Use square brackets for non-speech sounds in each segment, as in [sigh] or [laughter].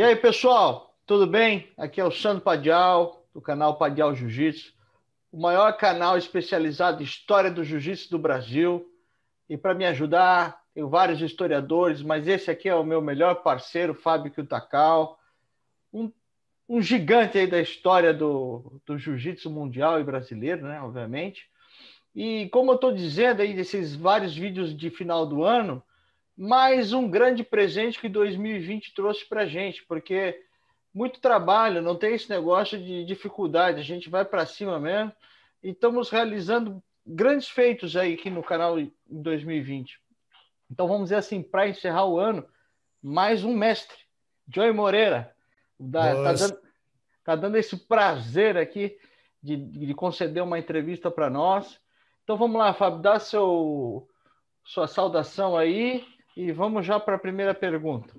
E aí, pessoal, tudo bem? Aqui é o Sandro Padial, do canal Padial Jiu-Jitsu, o maior canal especializado em história do jiu-jitsu do Brasil. E para me ajudar, tenho vários historiadores, mas esse aqui é o meu melhor parceiro, Fábio Kutacal, um, um gigante aí da história do, do jiu-jitsu mundial e brasileiro, né, obviamente. E como eu estou dizendo aí desses vários vídeos de final do ano, mais um grande presente que 2020 trouxe para a gente, porque muito trabalho, não tem esse negócio de dificuldade, a gente vai para cima mesmo e estamos realizando grandes feitos aí aqui no canal em 2020. Então vamos dizer assim, para encerrar o ano, mais um mestre, Joey Moreira, está dando, tá dando, esse prazer aqui de, de conceder uma entrevista para nós. Então vamos lá, Fábio, dá seu, sua saudação aí e vamos já para a primeira pergunta.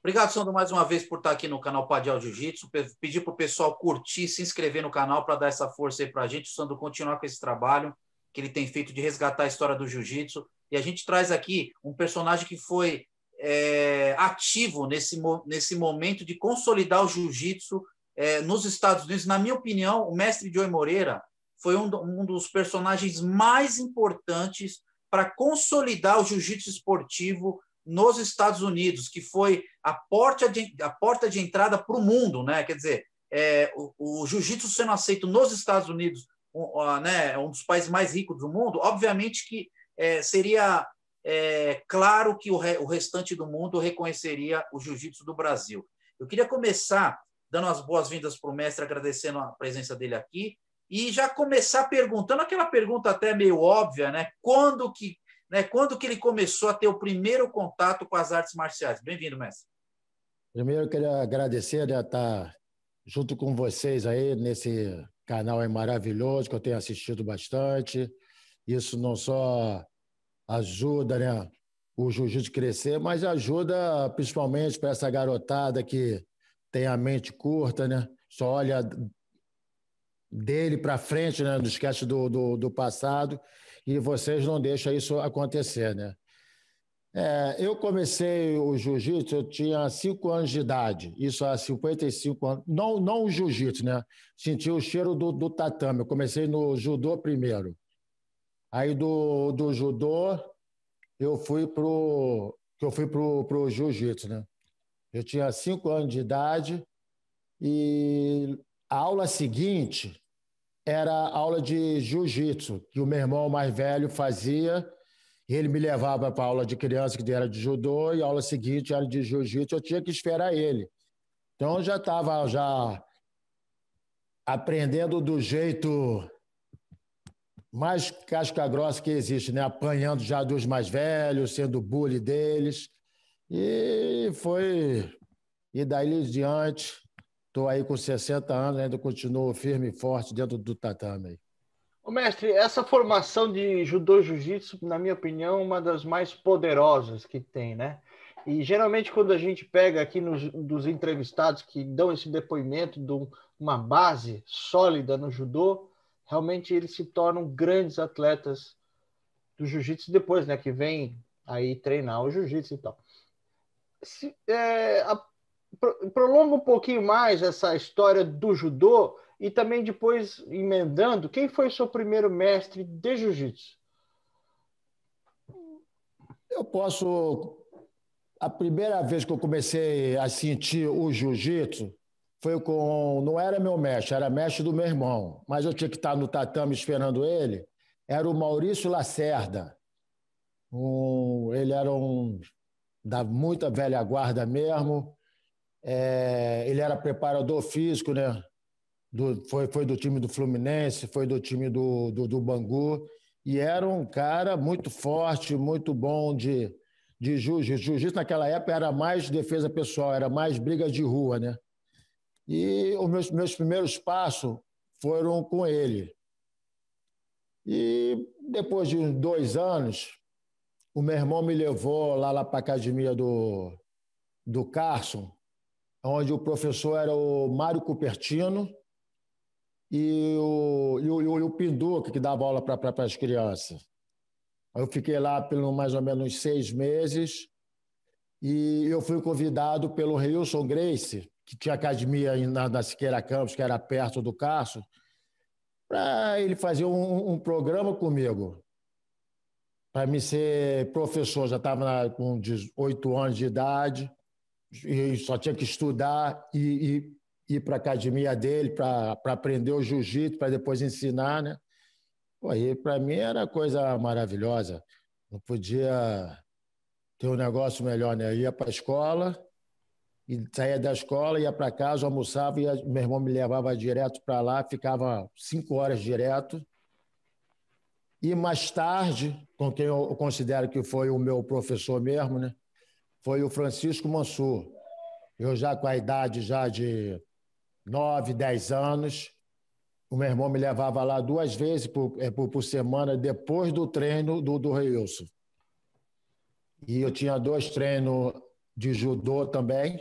Obrigado, Sandro, mais uma vez por estar aqui no canal Padial Jiu-Jitsu. Pedir para o pessoal curtir, se inscrever no canal para dar essa força aí para a gente. O Sandro continuar com esse trabalho que ele tem feito de resgatar a história do jiu-jitsu. E a gente traz aqui um personagem que foi é, ativo nesse, nesse momento de consolidar o jiu-jitsu é, nos Estados Unidos. Na minha opinião, o mestre Joey Moreira foi um, um dos personagens mais importantes para consolidar o jiu-jitsu esportivo nos Estados Unidos, que foi a porta de, a porta de entrada para o mundo, né? Quer dizer, é, o, o jiu-jitsu sendo aceito nos Estados Unidos, um, uh, né, é um dos países mais ricos do mundo, obviamente que é, seria é, claro que o, re, o restante do mundo reconheceria o jiu-jitsu do Brasil. Eu queria começar dando as boas-vindas para o mestre, agradecendo a presença dele aqui, e já começar perguntando aquela pergunta até meio óbvia, né? Quando que, né? Quando que ele começou a ter o primeiro contato com as artes marciais? Bem-vindo, mestre. Primeiro eu queria agradecer de né, estar tá junto com vocês aí nesse canal é maravilhoso que eu tenho assistido bastante. Isso não só ajuda, né, o jiu-jitsu crescer, mas ajuda principalmente para essa garotada que tem a mente curta, né? Só olha dele para frente, né? Não esquece do, do, do, passado e vocês não deixam isso acontecer, né? É, eu comecei o jiu-jitsu, eu tinha 5 anos de idade, isso há 55 anos. Não, não o jiu-jitsu, né? Senti o cheiro do, do tatame. Eu comecei no judô primeiro. Aí do, do judô, eu fui pro o eu fui pro, pro jiu-jitsu, né? Eu tinha 5 anos de idade e a aula seguinte era aula de jiu-jitsu, que o meu irmão mais velho fazia, e ele me levava para aula de criança, que era de judô, e a aula seguinte era de jiu-jitsu, eu tinha que esperar ele. Então eu já estava já aprendendo do jeito mais casca grossa que existe, né? Apanhando já dos mais velhos, sendo bully deles. E foi. E daí em diante, Estou aí com 60 anos, ainda continuo firme e forte dentro do tatame. Ô, mestre, essa formação de judô-jiu-jitsu, na minha opinião, é uma das mais poderosas que tem, né? E geralmente quando a gente pega aqui nos, dos entrevistados que dão esse depoimento de uma base sólida no judô, realmente eles se tornam grandes atletas do jiu-jitsu depois, né? Que vem aí treinar o jiu-jitsu e tal. Se, é, a, prolonga um pouquinho mais essa história do judô e também depois emendando, quem foi seu primeiro mestre de jiu-jitsu? Eu posso a primeira vez que eu comecei a sentir o jiu-jitsu foi com. Não era meu mestre, era mestre do meu irmão, mas eu tinha que estar no tatame esperando ele. Era o Maurício Lacerda. Um, ele era um da muita velha guarda mesmo, é, ele era preparador físico, né? Do, foi, foi do time do Fluminense, foi do time do, do, do Bangu, e era um cara muito forte, muito bom de, de jiu-jitsu. Jiu-jitsu naquela época era mais defesa pessoal, era mais briga de rua, né? E os meus, meus primeiros passos foram com ele. E depois de dois anos, o meu irmão me levou lá, lá para a academia do, do Carson, onde o professor era o Mário Cupertino e o, e o, e o Pinduca, que dava aula para as crianças. Eu fiquei lá pelo mais ou menos seis meses e eu fui convidado pelo Wilson Grace, que tinha academia na, na Siqueira Campos, que era perto do Carso, para ele fazer um, um programa comigo, para me ser professor. Já estava com 18 anos de idade e só tinha que estudar e, e ir para a academia dele para aprender o jiu-jitsu, para depois ensinar, né? aí para mim era coisa maravilhosa. Não podia ter um negócio melhor, né? Eu ia para a escola, e saía da escola, ia para casa, almoçava, ia, meu irmão me levava direto para lá, ficava cinco horas direto. E mais tarde, com quem eu considero que foi o meu professor mesmo, né? foi o Francisco Mansur. Eu já com a idade já de 9, 10 anos, o meu irmão me levava lá duas vezes por, é, por, por semana depois do treino do, do Reilson. E eu tinha dois treinos de judô também,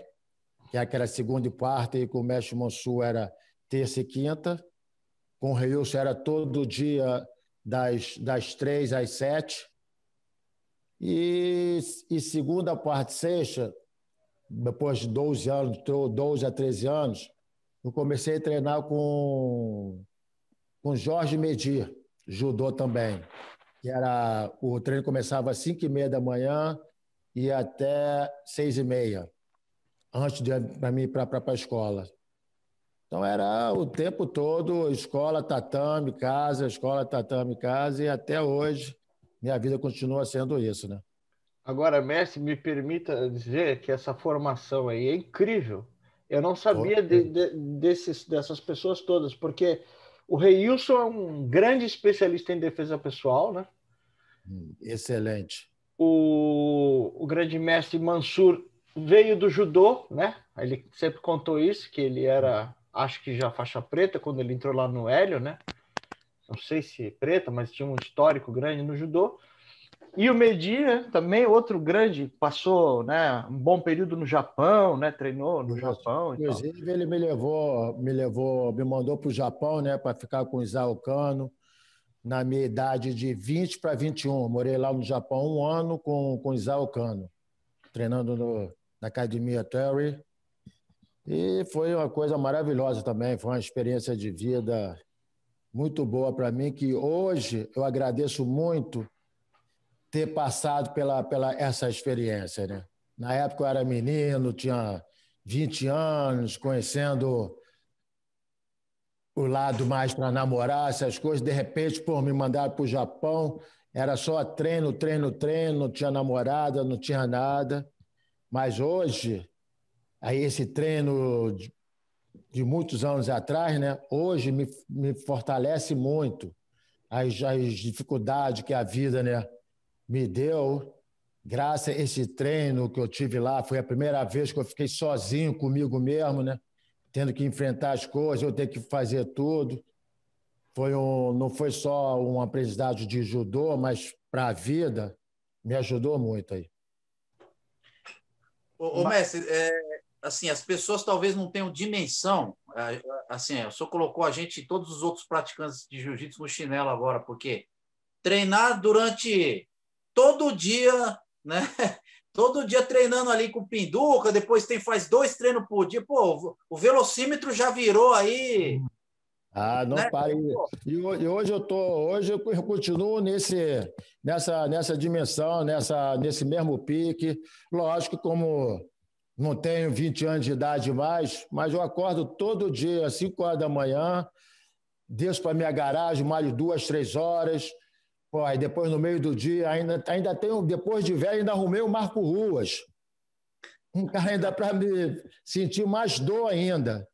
que é era segunda e quarta, e com o mestre Mansur era terça e quinta. Com o Reilson era todo dia das, das três às sete. E, e segunda parte, sexta, depois de 12 anos, 12 a 13 anos, eu comecei a treinar com, com Jorge Medir, judô também. Que era, o treino começava às 5 h 30 da manhã e até 6 h 30 antes de mim ir para a escola. Então era o tempo todo, escola, tatame, casa, escola, tatame, casa, e até hoje minha vida continua sendo isso, né? Agora, mestre, me permita dizer que essa formação aí é incrível. Eu não sabia de, é. de, desses, dessas pessoas todas, porque o Wilson é um grande especialista em defesa pessoal, né? Hum, excelente. O, o grande mestre Mansur veio do judô, né? Ele sempre contou isso, que ele era, acho que já faixa preta, quando ele entrou lá no Hélio, né? não sei se preta, é mas tinha um histórico grande no judô. E o Medina né, também, outro grande, passou né, um bom período no Japão, né, treinou no Japão. Inclusive, ele me levou, me levou, me mandou para o Japão né, para ficar com o Isao Kano, na minha idade de 20 para 21. Morei lá no Japão um ano com, com o Isao Kano, treinando no, na Academia Terry. E foi uma coisa maravilhosa também, foi uma experiência de vida muito boa para mim, que hoje eu agradeço muito ter passado pela, pela essa experiência. Né? Na época eu era menino, tinha 20 anos, conhecendo o lado mais para namorar, essas coisas. De repente, por me mandar para o Japão, era só treino, treino, treino, não tinha namorada, não tinha nada. Mas hoje, aí esse treino de muitos anos atrás, né, hoje me, me fortalece muito as, as dificuldades que a vida né, me deu. Graças a esse treino que eu tive lá, foi a primeira vez que eu fiquei sozinho comigo mesmo, né? Tendo que enfrentar as coisas, eu ter que fazer tudo. Foi um, não foi só um aprendizado de judô, mas para a vida me ajudou muito aí. Ô, ô Mestre, é, assim, as pessoas talvez não tenham dimensão. É, assim, o senhor colocou a gente e todos os outros praticantes de jiu-jitsu no chinelo agora, porque treinar durante todo dia, né? [laughs] Todo dia treinando ali com pinduca, depois tem faz dois treinos por dia. Pô, o velocímetro já virou aí. Ah, não né? pare. E, hoje eu tô, hoje eu continuo nesse, nessa, nessa dimensão, nessa, nesse mesmo pique. Lógico, como não tenho 20 anos de idade mais, mas eu acordo todo dia, às 5 horas da manhã, desço para minha garagem, mais duas, três horas. Pô, aí depois, no meio do dia, ainda, ainda tenho, depois de velho, ainda arrumei o Marco Ruas. Um cara ainda para me sentir mais dor ainda.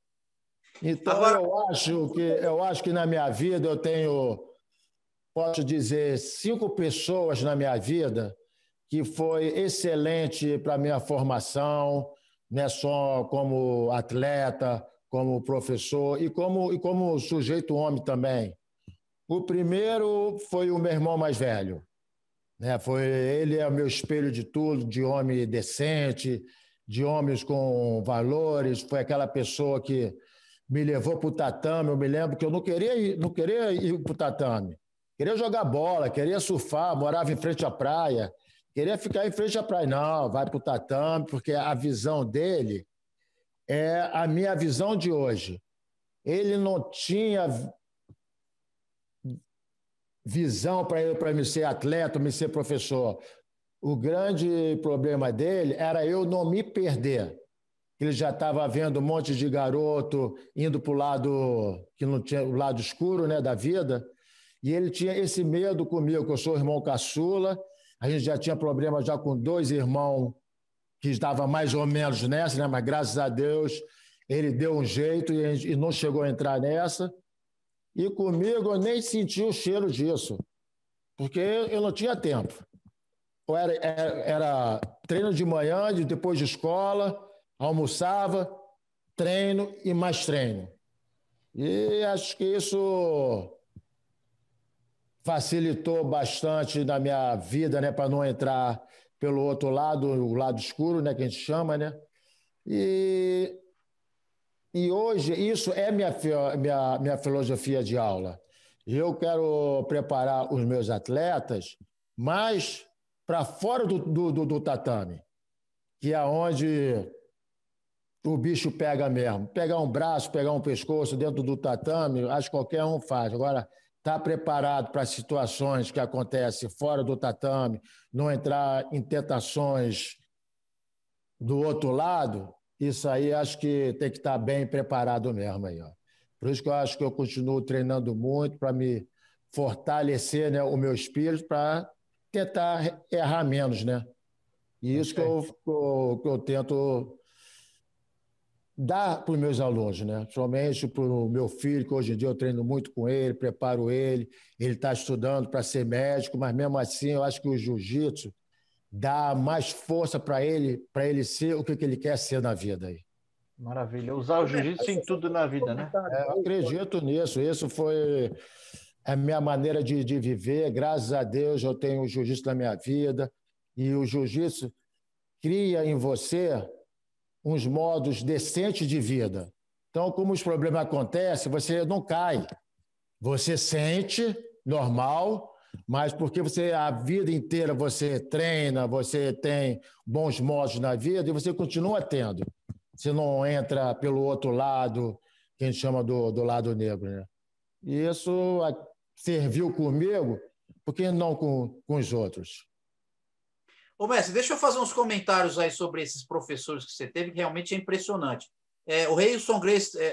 Então, Agora... eu, acho que, eu acho que na minha vida eu tenho, posso dizer, cinco pessoas na minha vida que foi excelente para a minha formação, não né, só como atleta, como professor e como, e como sujeito homem também. O primeiro foi o meu irmão mais velho. Né? Foi, ele é o meu espelho de tudo, de homem decente, de homens com valores. Foi aquela pessoa que me levou para o tatame. Eu me lembro que eu não queria ir, não queria ir para o tatame. Queria jogar bola, queria surfar, morava em frente à praia. Queria ficar em frente à praia. Não, vai para o tatame, porque a visão dele é a minha visão de hoje. Ele não tinha visão para eu para me ser atleta, me ser professor. O grande problema dele era eu não me perder. Ele já estava vendo um monte de garoto indo para o lado que não tinha o lado escuro, né, da vida. E ele tinha esse medo comigo, que eu sou o irmão caçula, a gente já tinha problema já com dois irmãos que estavam mais ou menos nessa, né? mas graças a Deus ele deu um jeito e, gente, e não chegou a entrar nessa. E comigo eu nem senti o cheiro disso, porque eu não tinha tempo. era, era, era treino de manhã, depois de escola, almoçava, treino e mais treino. E acho que isso facilitou bastante na minha vida, né, para não entrar pelo outro lado, o lado escuro, né, que a gente chama, né? E e hoje isso é minha minha, minha filosofia de aula. Eu quero preparar os meus atletas mas para fora do, do, do, do tatame, que é onde o bicho pega mesmo. Pegar um braço, pegar um pescoço dentro do tatame, acho que qualquer um faz. Agora, estar tá preparado para situações que acontecem fora do tatame, não entrar em tentações do outro lado, isso aí acho que tem que estar tá bem preparado mesmo aí, ó. Por isso que eu acho que eu continuo treinando muito para me fortalecer né, o meu espírito para tentar errar menos, né? E isso que eu, que eu, que eu tento dar para os meus alunos, né? Principalmente para o meu filho, que hoje em dia eu treino muito com ele, preparo ele, ele está estudando para ser médico, mas mesmo assim eu acho que o jiu-jitsu dá mais força para ele, para ele ser o que, que ele quer ser na vida aí. Maravilha, usar o jiu-jitsu em tudo na vida, né? É, eu acredito nisso, isso foi a minha maneira de, de viver, graças a Deus eu tenho o jiu-jitsu na minha vida, e o jiu-jitsu cria em você uns modos decentes de vida. Então, como os problemas acontecem, você não cai. Você sente normal, mas porque você a vida inteira você treina, você tem bons modos na vida e você continua tendo. Você não entra pelo outro lado, que a gente chama do, do lado negro. Né? E isso serviu comigo, porque não com, com os outros. Ô, mestre, deixa eu fazer uns comentários aí sobre esses professores que você teve, que realmente é impressionante. É, o Reilson Grace, é,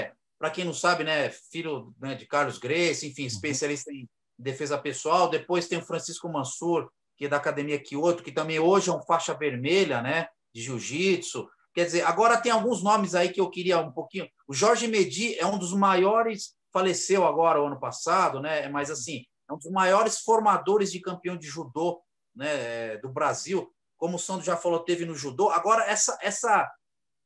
é, para quem não sabe, né, filho né, de Carlos Grace, enfim, uhum. especialista em defesa pessoal. Depois tem o Francisco Mansur, que é da Academia Kyoto, que também hoje é um faixa vermelha né, de jiu-jitsu. Quer dizer, agora tem alguns nomes aí que eu queria um pouquinho. O Jorge Medi é um dos maiores, faleceu agora o ano passado, né? Mas assim, é um dos maiores formadores de campeão de judô né, é, do Brasil, como o Sandro já falou, teve no judô. Agora, essa, essa,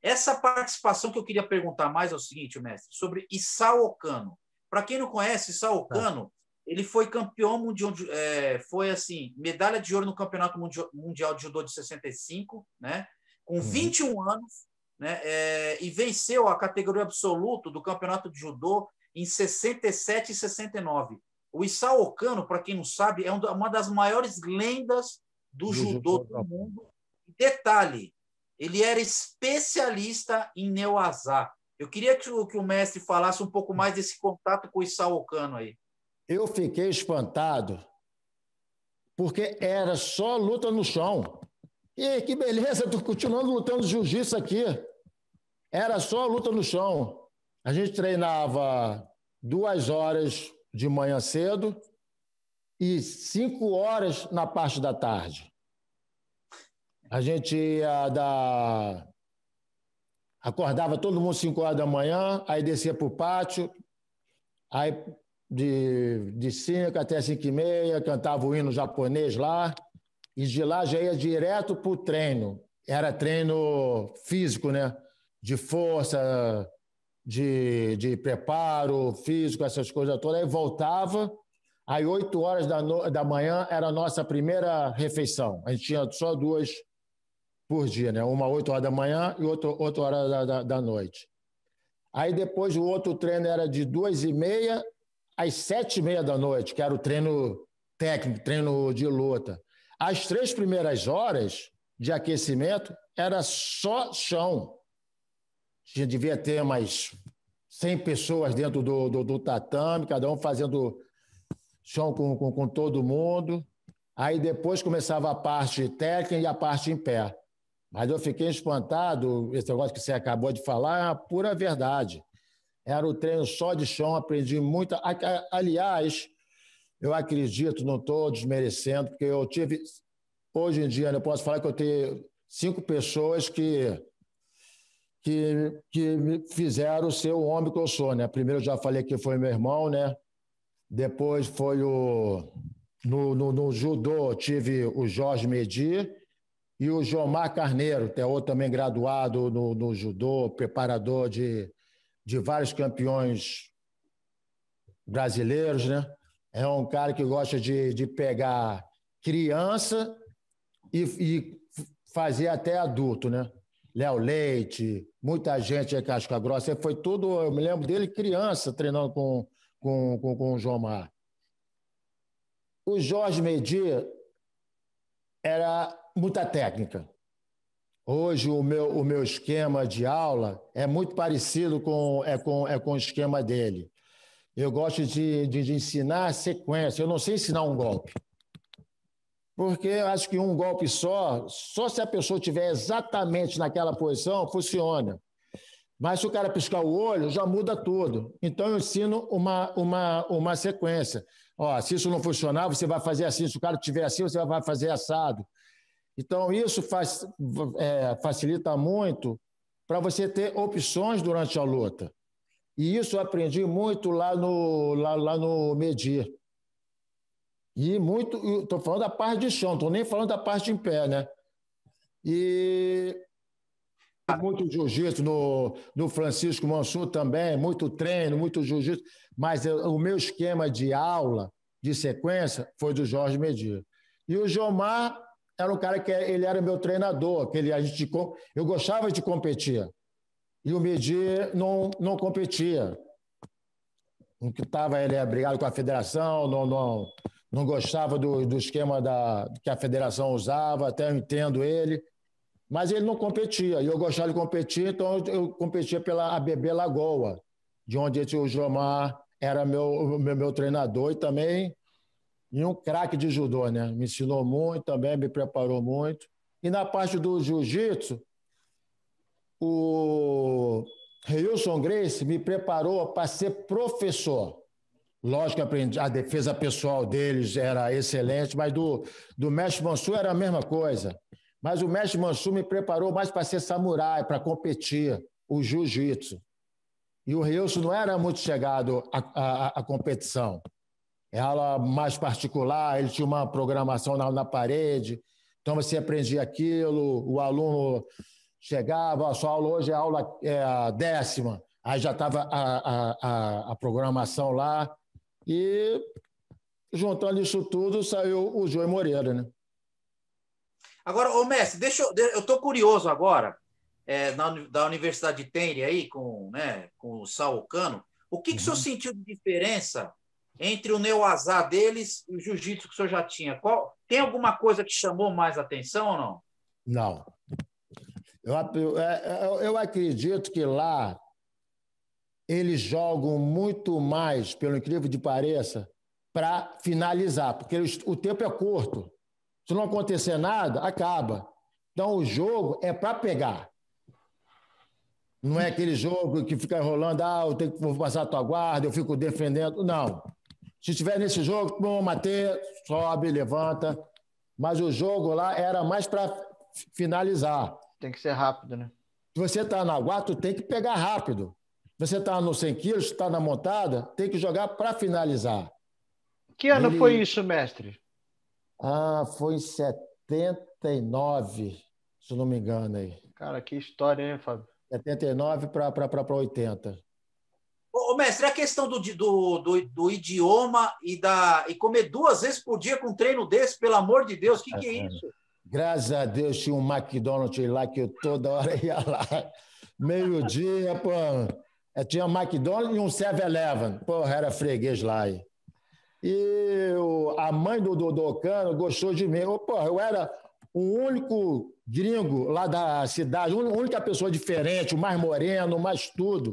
essa participação que eu queria perguntar mais é o seguinte, mestre, sobre Isao Okano. Para quem não conhece, Isao Okano, tá. ele foi campeão mundial, é, foi assim, medalha de ouro no Campeonato Mundial de Judô de 65, né? Com 21 uhum. anos, né? É, e venceu a categoria absoluto do Campeonato de Judô em 67 e 69. O Isao Okano, para quem não sabe, é uma das maiores lendas do, do judô do mundo. Detalhe, ele era especialista em neuazá. Eu queria que o, que o mestre falasse um pouco mais desse contato com o Isao Okano aí. Eu fiquei espantado, porque era só luta no chão. E que beleza, estou continuando lutando jiu-jitsu aqui. Era só luta no chão. A gente treinava duas horas de manhã cedo e cinco horas na parte da tarde. A gente ia da. Acordava todo mundo cinco horas da manhã, aí descia para o pátio, aí de, de cinco até cinco e meia, cantava o hino japonês lá, e de lá já ia direto para o treino. Era treino físico, né? De força, de, de preparo físico, essas coisas todas. Aí voltava, Aí, oito horas da, no... da manhã, era a nossa primeira refeição. A gente tinha só duas por dia, né? Uma oito horas da manhã e outra hora horas da, da, da, noite. Aí depois o outro treino era de duas e meia às sete e meia da noite, que era o treino técnico, treino de luta. As três primeiras horas de aquecimento era só chão gente devia ter umas 100 pessoas dentro do, do, do tatame, cada um fazendo chão com, com, com, todo mundo. Aí depois começava a parte técnica e a parte em pé. Mas eu fiquei espantado, esse negócio que você acabou de falar é a pura verdade. Era o treino só de chão, aprendi muito. Aliás, eu acredito, não estou desmerecendo, porque eu tive. Hoje em dia, eu posso falar que eu tenho cinco pessoas que que, que fizeram ser o homem que eu sou, né? Primeiro eu já falei que foi meu irmão, né? Depois foi o... No, no, no judô tive o Jorge Medir e o Jomar Carneiro, que é outro também graduado no, no judô, preparador de, de vários campeões brasileiros, né? É um cara que gosta de, de pegar criança e, e fazer até adulto, né? Léo Leite, muita gente é casca grossa. Ele foi tudo, eu me lembro dele criança treinando com, com, com, com o João Mar. O Jorge Medir era muita técnica. Hoje o meu, o meu esquema de aula é muito parecido com, é com, é com o esquema dele. Eu gosto de, de, de ensinar a sequência. Eu não sei ensinar um golpe. Porque eu acho que um golpe só, só se a pessoa tiver exatamente naquela posição, funciona. Mas se o cara piscar o olho, já muda tudo. Então eu ensino uma, uma, uma sequência. Ó, se isso não funcionar, você vai fazer assim. Se o cara tiver assim, você vai fazer assado. Então isso faz, é, facilita muito para você ter opções durante a luta. E isso eu aprendi muito lá no, lá, lá no Medir. E muito. Estou falando da parte de chão, estou nem falando da parte em pé, né? E muito jiu-jitsu no, no Francisco Mansur também, muito treino, muito jiu-jitsu, mas eu, o meu esquema de aula, de sequência, foi do Jorge Medina. E o Jomar era o cara que é, ele era meu treinador, que ele, a gente, eu gostava de competir. E o Medir não, não competia. Não que ele é brigado com a federação, não, não, não gostava do, do esquema da, que a federação usava, até eu entendo ele, mas ele não competia, e eu gostava de competir, então eu competia pela ABB Lagoa, de onde o Jomar era meu, meu, meu treinador e também e um craque de judô, né? Me ensinou muito também, me preparou muito. E na parte do jiu-jitsu, o Reilson Grace me preparou para ser professor. Lógico que a defesa pessoal deles era excelente, mas do, do Mestre Mansu era a mesma coisa. Mas o Mestre Mansu me preparou mais para ser samurai, para competir, o jiu-jitsu. E o Reilson não era muito chegado à, à, à, competição. Ela é mais particular, ele tinha uma programação na, na parede, então você aprendia aquilo, o aluno chegava, a sua aula hoje é a aula é décima, aí já estava a, a, a, a programação lá, e juntando isso tudo, saiu o João Moreira, né? Agora, ô mestre, deixa eu, eu curioso agora, é, na, da Universidade de Tenere aí, com, né, com o Saocano, o que, que o senhor uhum. sentiu de diferença entre o Neuazá deles e o jiu-jitsu que o senhor já tinha? Qual, tem alguma coisa que chamou mais atenção ou não? Não. Eu, eu, é, é, eu acredito que lá eles jogam muito mais, pelo incrível que pareça, para finalizar, porque eles, o tempo é curto. Se não acontecer nada, acaba. Então o jogo é para pegar. Não é aquele jogo que fica enrolando, ah, eu tenho que vou passar a tua guarda, eu fico defendendo. Não. Se estiver nesse jogo, bom, matei, sobe, levanta. Mas o jogo lá era mais para finalizar. Tem que ser rápido, né? Se você está na guarda, tu tem que pegar rápido. Você está no 100 quilos, está na montada, tem que jogar para finalizar. Que ano Ele... foi isso, mestre? Ah, foi em 79, se não me engano aí. Cara, que história, hein, Fábio? 79 para 80. Ô, mestre, a questão do, do, do, do, idioma e da e comer duas vezes por dia com um treino desse, pelo amor de Deus, o que, que é isso? Graças a Deus tinha um McDonald's lá que eu toda hora ia lá. Meio-dia, pô. É, tinha um McDonald's e um 7-Eleven. Porra, era freguês lá. E, e o, a mãe do cano gostou de mim. Eu, porra, eu era o único gringo lá da cidade, a única pessoa diferente, o mais moreno, o mais tudo.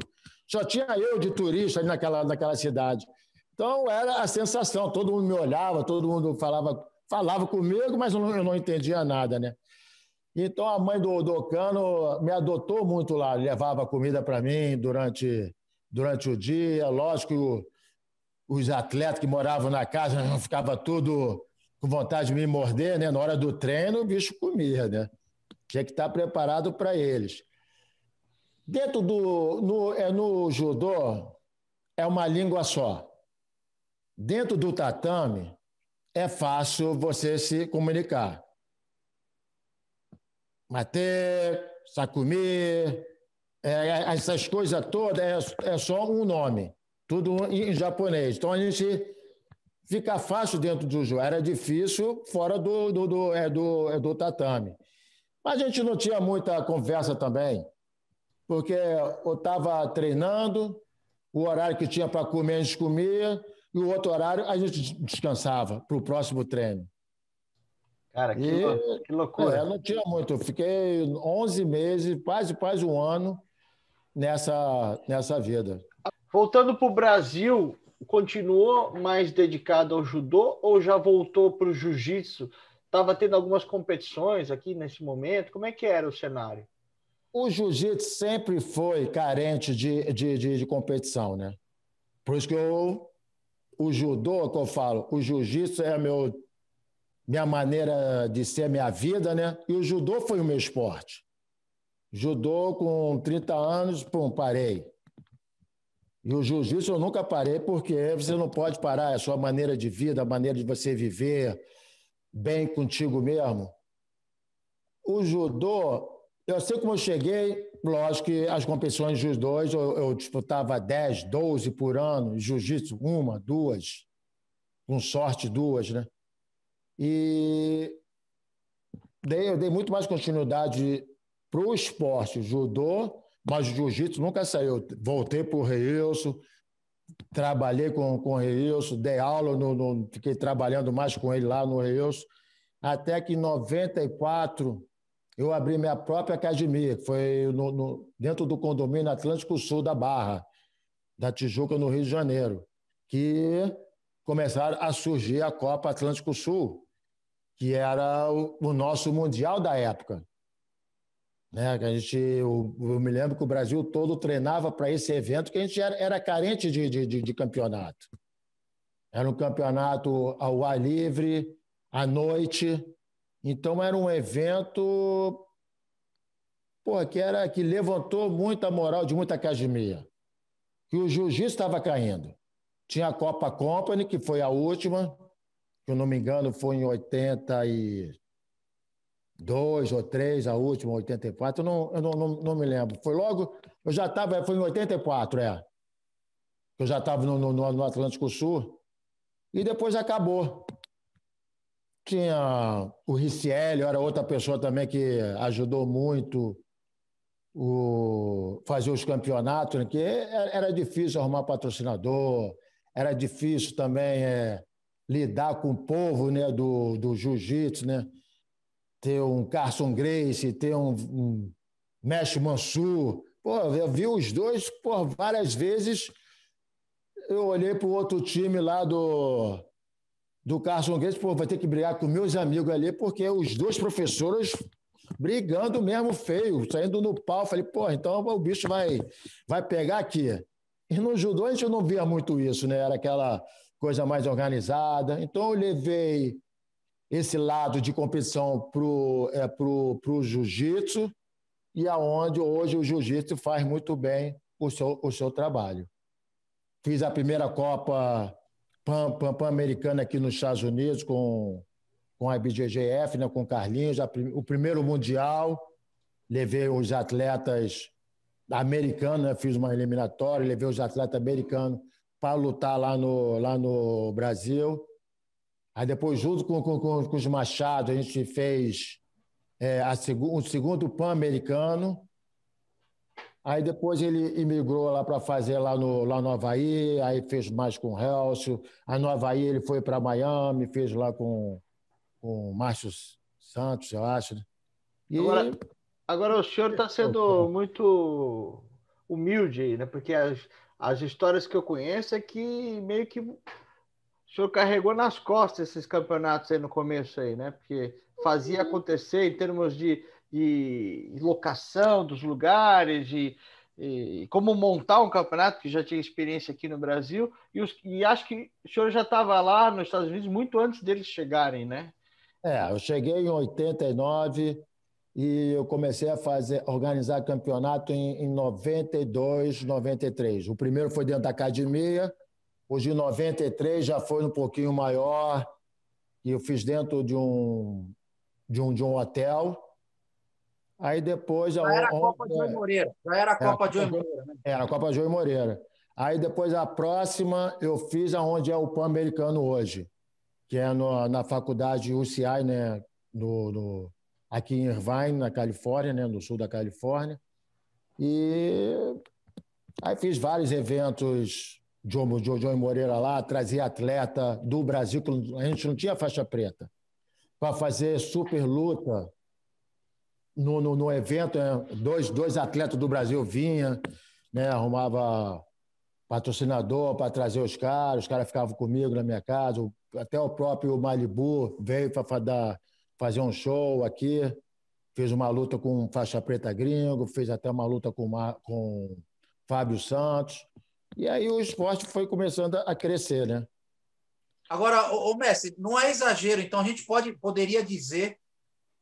Só tinha eu de turista naquela, naquela cidade. Então era a sensação, todo mundo me olhava, todo mundo falava, falava comigo, mas eu não, eu não entendia nada, né? Então a mãe do, do Cano me adotou muito lá, levava comida para mim durante, durante o dia. Lógico, os atletas que moravam na casa ficava tudo com vontade de me morder, né? Na hora do treino, o bicho comia, né? Tinha que estar preparado para eles. Dentro do no, é, no judô é uma língua só. Dentro do tatame é fácil você se comunicar. Matê, Sakumi, é, é, essas coisas todas é, é só um nome, tudo em, em japonês. Então a gente fica fácil dentro do jogo, era difícil fora do, do, do, é, do, é, do tatame. Mas a gente não tinha muita conversa também, porque eu estava treinando, o horário que tinha para comer a gente comia, e o outro horário a gente descansava para o próximo treino. Cara, que, e, que loucura. É, não tinha muito. Eu fiquei 11 meses, quase, quase um ano nessa, nessa vida. Voltando para o Brasil, continuou mais dedicado ao judô ou já voltou para o jiu-jitsu? Estava tendo algumas competições aqui nesse momento? Como é que era o cenário? O jiu-jitsu sempre foi carente de, de, de, de, competição, né? Por isso que eu, o judô, que eu falo, o jiu-jitsu é meu minha maneira de ser, minha vida, né? E o judô foi o meu esporte. Judô com 30 anos, pum, parei. E o jiu-jitsu eu nunca parei, porque você não pode parar, é a sua maneira de vida, a maneira de você viver bem contigo mesmo. O judô, eu sei como eu cheguei, lógico que as competições dos dois, eu, eu disputava 10, 12 por ano, jiu-jitsu uma, duas, com sorte duas, né? E dei, eu dei muito mais continuidade para o esporte, judô, mas o jiu-jitsu nunca saiu. Voltei para o Reilson, trabalhei com, com o Reilson, dei aula, no, no, fiquei trabalhando mais com ele lá no Reilson, até que em 94 eu abri minha própria academia, que foi no, no, dentro do condomínio Atlântico Sul da Barra, da Tijuca, no Rio de Janeiro, que começaram a surgir a Copa Atlântico Sul, que era o, o nosso Mundial da época. Né? a gente, eu, eu, me lembro que o Brasil todo treinava para esse evento, que a gente era, era carente de, de, de, de campeonato. Era um campeonato ao ar livre, à noite. Então era um evento porra, que, era, que levantou muita moral de muita academia. Que o jiu-jitsu estava caindo. Tinha a Copa Company, que foi a última, se eu não me engano, foi em 82 ou 3, a última, 84, eu não, eu não, não, não me lembro. Foi logo, eu já estava, foi em 84, é. Eu já estava no, no, no Atlântico Sul. E depois acabou. Tinha o Ricieli, era outra pessoa também que ajudou muito o fazer os campeonatos, né? que era, era difícil arrumar patrocinador, era difícil também é, lidar com o povo né, do, do jiu-jitsu, né? ter um Carson Grace, ter um, um Mesh Mansur. Pô, eu vi os dois por várias vezes. Eu olhei para o outro time lá do, do Carson Grace, pô, vai ter que brigar com meus amigos ali, porque os dois professores brigando mesmo feio, saindo no pau. Falei, pô, então o bicho vai, vai pegar aqui. E no judô a gente não via muito isso, né? Era aquela coisa mais organizada. Então, eu levei esse lado de competição para o é, pro, pro jiu-jitsu e aonde hoje o jiu-jitsu faz muito bem o seu, o seu trabalho. Fiz a primeira Copa Pan-Americana pan, pan aqui nos Estados Unidos com, com a IBJJF, né, com o Carlinhos, a, o primeiro Mundial, levei os atletas americanos, né, fiz uma eliminatória, levei os atletas americanos para lutar lá no, lá no Brasil. Aí depois, junto com, com, com os Machado, a gente fez é, a seg o segundo Pan-Americano. Aí depois ele imigrou lá para fazer lá no, lá no Havaí, aí fez mais com o Helcio. Aí no Havaí ele foi para Miami, fez lá com, com o Márcio Santos, eu acho. Né? E... Agora, agora o senhor está sendo [laughs] muito humilde, né? porque as histórias que eu conheço é que meio que o senhor carregou nas costas esses campeonatos aí no começo aí, né? Porque fazia uhum. acontecer em termos de, de locação dos lugares, de, como montar um campeonato, que já tinha experiência aqui no Brasil, e, os, e acho que o senhor já estava lá nos Estados Unidos muito antes deles chegarem, né? É, eu cheguei em 89, e eu comecei a fazer, organizar campeonato em, em 92, 93. O primeiro foi dentro da academia, hoje em 93 já foi um pouquinho maior, e eu fiz dentro de um, de um, de um hotel. Aí depois. Já a, era a Copa de Oi Moreira. Já era a Copa de Oi Moreira. Né? Era a Copa de Oi Moreira. Aí depois a próxima eu fiz aonde é o Pan-Americano hoje, que é no, na faculdade UCI, né? no, no aqui em Irvine, na Califórnia, né, no sul da Califórnia. E aí fiz vários eventos. João, João Moreira lá trazia atleta do Brasil, que a gente não tinha faixa preta, para fazer super luta no, no, no evento. Né, dois, dois atletas do Brasil vinham, né, arrumava patrocinador para trazer os caras, os caras ficavam comigo na minha casa, até o próprio Malibu veio para dar fazer um show aqui, fez uma luta com faixa preta gringo, fez até uma luta com, uma, com Fábio Santos. E aí o esporte foi começando a crescer, né? Agora, o Messi, não é exagero, então a gente pode, poderia dizer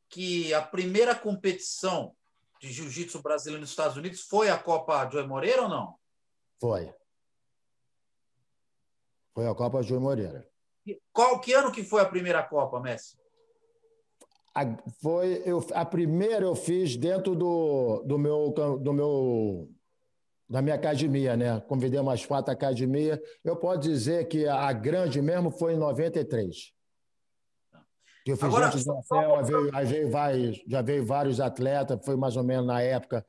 que a primeira competição de jiu-jitsu brasileiro nos Estados Unidos foi a Copa Joey Moreira ou não? Foi. Foi a Copa Joey Moreira. Qual que ano que foi a primeira Copa, Messi? A, foi, eu, a primeira eu fiz dentro do, do, meu, do meu da minha academia, né? Convidei umas quatro academia Eu posso dizer que a, a grande mesmo foi em 93. Que eu fiz antes do Rafael, veio, veio vários, já veio vários atletas, foi mais ou menos na época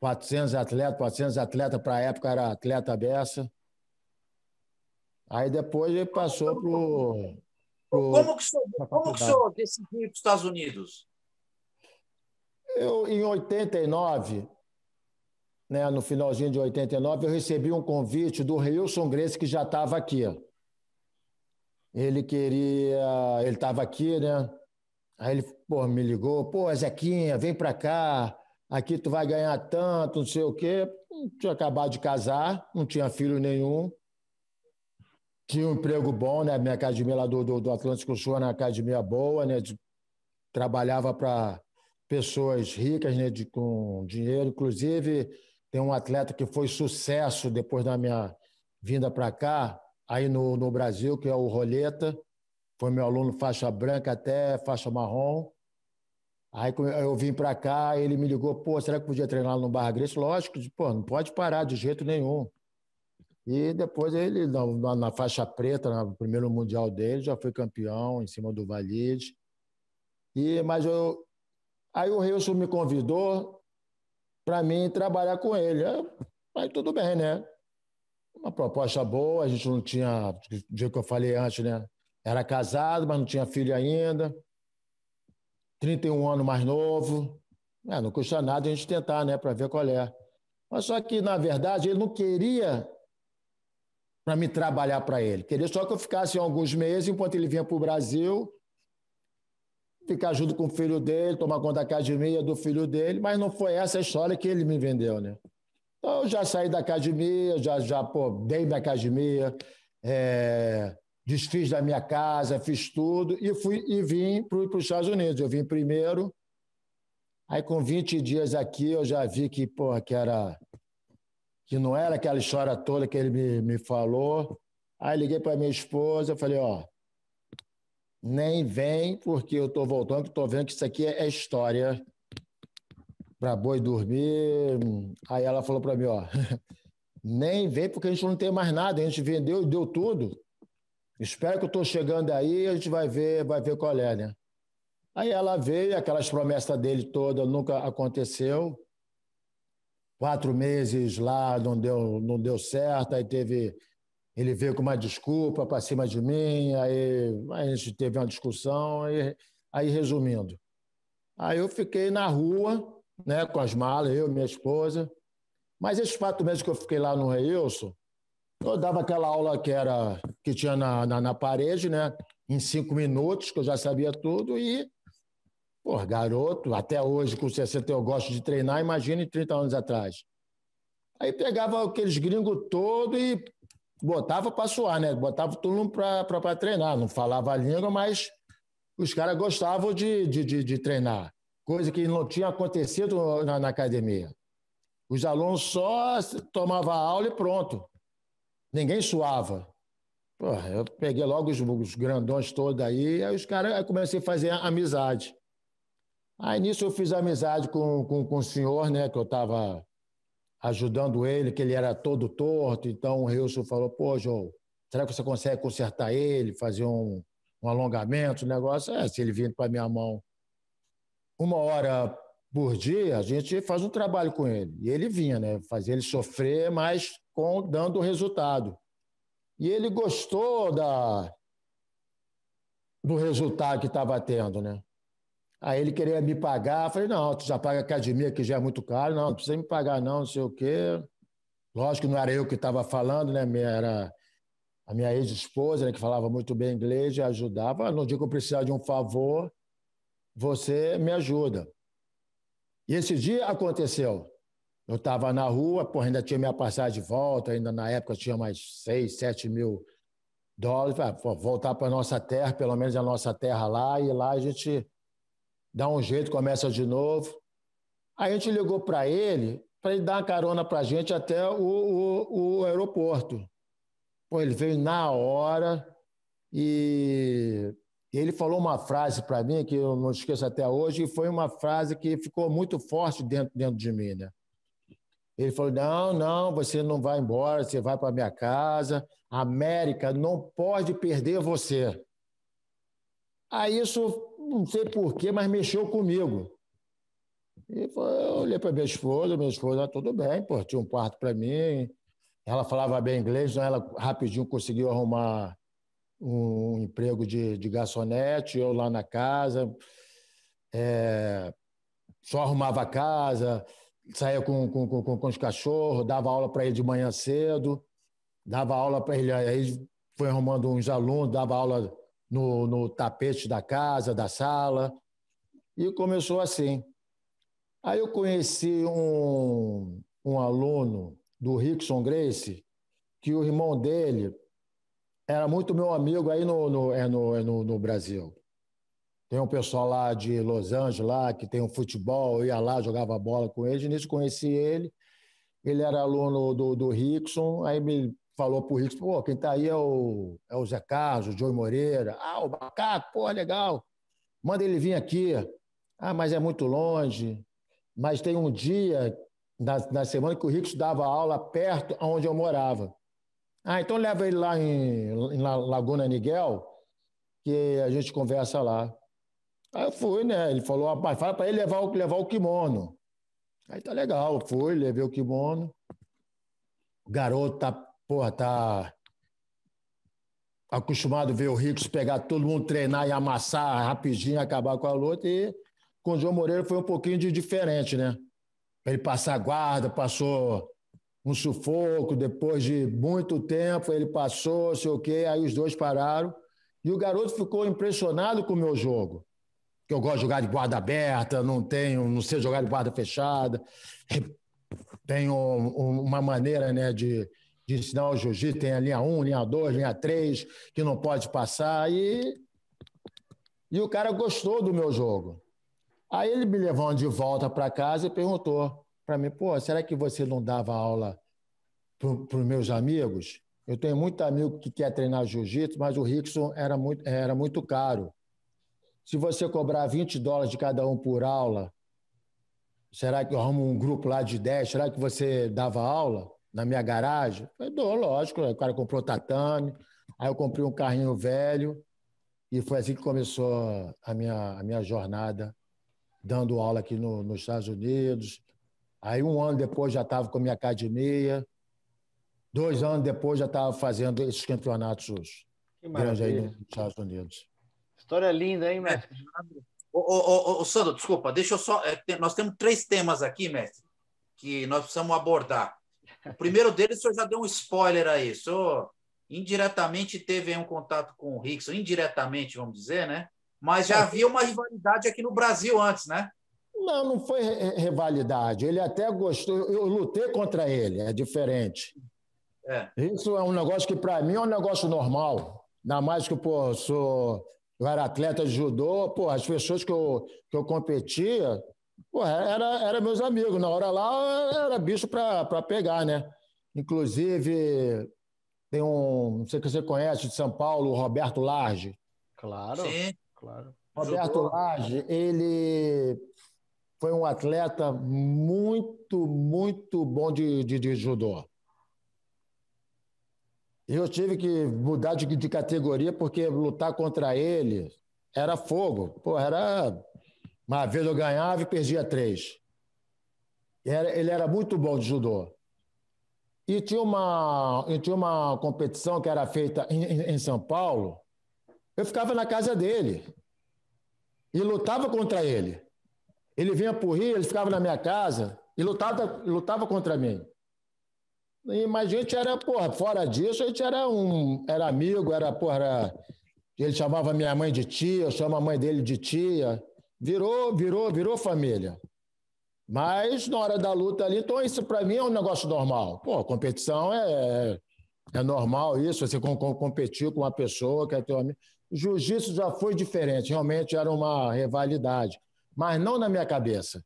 400 atletas, 400 atletas para a época era atleta dessa Aí depois ele passou para Pro, como que sou senhor, como decidiu para os Estados Unidos? Eu, em 89, né, no finalzinho de 89, eu recebi um convite do Wilson Grace, que já estava aqui. Ele queria. Ele estava aqui, né? Aí ele pô, me ligou: pô, Zequinha, vem para cá, aqui tu vai ganhar tanto, não sei o quê. Não tinha acabado de casar, não tinha filho nenhum tinha um emprego bom, né? Minha academia lá do, do, do Atlântico Sul era uma academia boa, né? De, trabalhava para pessoas ricas, né? De, com dinheiro. Inclusive, tem um atleta que foi sucesso depois da minha vinda para cá, aí no, no Brasil, que é o Roleta. Foi meu aluno faixa branca até faixa marrom. Aí eu vim para cá, ele me ligou, pô, será que podia treinar no Barra Grace? Lógico, pô, não pode parar de jeito nenhum. E depois ele, na, na faixa preta, no primeiro Mundial dele, já foi campeão em cima do Valide. E, mas eu, aí o Wilson me convidou para mim trabalhar com ele. Aí tudo bem, né? Uma proposta boa, a gente não tinha, do jeito que eu falei antes, né? Era casado, mas não tinha filho ainda. 31 anos mais novo. É, não custa nada a gente tentar, né? Para ver qual é. Mas só que, na verdade, ele não queria para me trabalhar para ele. Queria só que eu ficasse alguns meses enquanto ele vinha para o Brasil, ficar junto com o filho dele, tomar conta da academia do filho dele, mas não foi essa a história que ele me vendeu, né? Então eu já saí da academia, já, já pô, dei minha academia, é, desfiz da minha casa, fiz tudo e fui e vim para os Estados Unidos. Eu vim primeiro, aí com 20 dias aqui eu já vi que, porra, que era que não era aquela história toda que ele me, me falou. Aí liguei para minha esposa, falei, ó, nem vem, porque eu estou voltando, que estou vendo que isso aqui é história para boi dormir. Aí ela falou para mim, ó, [laughs] nem vem porque a gente não tem mais nada, a gente vendeu e deu tudo. Espero que eu estou chegando aí, a gente vai ver, vai ver qual é, né? Aí ela veio, aquelas promessas dele toda nunca aconteceu quatro meses lá, não deu, não deu certo, aí teve. Ele veio com uma desculpa para cima de mim, aí a gente teve uma discussão, aí, aí resumindo. Aí eu fiquei na rua, né, com as malas, eu e minha esposa. Mas esses quatro meses que eu fiquei lá no Reilson, eu dava aquela aula que era que tinha na, na, na, parede, né? Em cinco minutos, que eu já sabia tudo, e Pô, garoto, até hoje com 60 eu gosto de treinar, imagine 30 anos atrás. Aí pegava aqueles gringos todo e botava para suar, né? Botava todo mundo para treinar. Não falava a língua, mas os caras gostavam de, de, de, de, treinar. Coisa que não tinha acontecido na, na academia. Os alunos só tomavam aula e pronto. Ninguém suava. Pô, eu peguei logo os, os grandões todos aí, aí os caras comecei a fazer amizade. Aí nisso eu fiz amizade com, com, com o senhor, né, que eu estava ajudando ele, que ele era todo torto. Então o Wilson falou: pô, João, será que você consegue consertar ele, fazer um, um alongamento? O negócio é: se ele vindo para minha mão uma hora por dia, a gente faz um trabalho com ele. E ele vinha, né? Fazer ele sofrer, mas com, dando resultado. E ele gostou da, do resultado que estava tendo, né? Aí ele queria me pagar. Eu falei, não, tu já paga academia, que já é muito caro. Não, não precisa me pagar, não, não sei o quê. Lógico que não era eu que estava falando, né? Era a minha ex-esposa, né, que falava muito bem inglês, e ajudava. Ah, no dia que eu precisar de um favor, você me ajuda. E esse dia aconteceu. Eu estava na rua, porra, ainda tinha minha passagem de volta, ainda na época tinha mais 6, 7 mil dólares. para ah, voltar para a nossa terra, pelo menos a nossa terra lá, e lá a gente dá um jeito, começa de novo. Aí a gente ligou para ele, para ele dar uma carona para a gente até o, o, o aeroporto. Pô, ele veio na hora e ele falou uma frase para mim que eu não esqueço até hoje, e foi uma frase que ficou muito forte dentro, dentro de mim, né? Ele falou: não, não, você não vai embora, você vai para minha casa. A América não pode perder você. Aí isso não sei porquê, mas mexeu comigo. E foi, eu olhei para minha esposa, minha esposa, ah, tudo bem, pô, tinha um quarto para mim. Ela falava bem inglês, então ela rapidinho conseguiu arrumar um emprego de, de garçonete, eu lá na casa. É, só arrumava a casa, saía com, com, com, com os cachorros, dava aula para ele de manhã cedo, dava aula para ele. Aí foi arrumando uns alunos, dava aula no, no tapete da casa, da sala. E começou assim. Aí eu conheci um, um aluno do Rickson Grace, que o irmão dele era muito meu amigo aí no, no, é, no, é, no, no, Brasil. Tem um pessoal lá de Los Angeles, lá, que tem um futebol, eu ia lá, jogava bola com ele, nisso conheci ele. Ele era aluno do, do Rickson, aí me falou pro Rick, pô, quem tá aí é o, é o Zé Carlos, o Joey Moreira. Ah, o Macaco, pô, legal. Manda ele vir aqui. Ah, mas é muito longe. Mas tem um dia na, na semana que o Rick dava aula perto onde eu morava. Ah, então leva ele lá em, em Laguna Niguel, que a gente conversa lá. Aí eu fui, né? Ele falou, rapaz, ah, fala para ele levar, levar o kimono. Aí tá legal, fui, levei o kimono. O garoto tá porra, tá acostumado a ver o Ricos pegar todo mundo, treinar e amassar rapidinho, acabar com a luta. E com o João Moreira foi um pouquinho de diferente, né? Ele passar guarda, passou um sufoco, depois de muito tempo ele passou, sei o quê, aí os dois pararam. E o garoto ficou impressionado com o meu jogo. Que eu gosto de jogar de guarda aberta, não tenho, não sei jogar de guarda fechada. Tenho uma maneira, né, de, Disse, não, o jiu-jitsu tem a linha 1, linha 2, linha 3, que não pode passar. E, e o cara gostou do meu jogo. Aí ele me levou de volta para casa e perguntou para mim, pô, será que você não dava aula para os meus amigos? Eu tenho muito amigo que quer treinar jiu-jitsu, mas o Rickson era muito, era muito caro. Se você cobrar 20 dólares de cada um por aula, será que eu arrumo um grupo lá de 10? Será que você dava aula? na minha garagem? Eu dou, lógico. Né? O cara comprou tatame, aí eu comprei um carrinho velho, e foi assim que começou a minha, a minha jornada, dando aula aqui no, nos Estados Unidos. Aí, um ano depois, já estava com a minha academia. Dois anos depois, já estava fazendo esses campeonatos grandes aí nos Estados Unidos. História linda, hein, mestre? É. Ô, ô, ô, ô, Sandro, desculpa, deixa eu só. É, nós temos três temas aqui, mestre, que nós precisamos abordar. O primeiro deles, o senhor já deu um spoiler aí. O senhor indiretamente teve um contato com o Rickson, indiretamente, vamos dizer, né? Mas já é. havia uma rivalidade aqui no Brasil antes, né? Não, não foi rivalidade. Ele até gostou. Eu lutei contra ele, é diferente. É. Isso é um negócio que, para mim, é um negócio normal. Ainda mais que pô, sou, eu era atleta de judô, pô, as pessoas que eu, que eu competia, Pô, era, era meus amigos. Na hora lá era bicho para pegar, né? Inclusive, tem um. Não sei se você conhece de São Paulo, o Roberto Large. Claro. Sim. Claro. Roberto Jogou. Large, ele foi um atleta muito, muito bom de, de, de judô. Eu tive que mudar de, de, categoria porque lutar contra ele era fogo. Pô, era uma vez eu ganhava e perdia três. Ele era muito bom de judô. E tinha uma, e tinha uma competição que era feita em, em, São Paulo. Eu ficava na casa dele e lutava contra ele. Ele vinha por Rio, ele ficava na minha casa e lutava, lutava contra mim. E, mas a gente era, porra, fora disso, a gente era um. Era amigo, era, porra. Era, ele chamava minha mãe de tia, eu chamo a mãe dele de tia. Virou, virou, virou família. Mas na hora da luta ali, então isso para mim é um negócio normal. Pô, competição é, é, é normal isso, você com, com, competir com uma pessoa que é teu amigo. Jiu-jitsu já foi diferente, realmente era uma rivalidade, mas não na minha cabeça.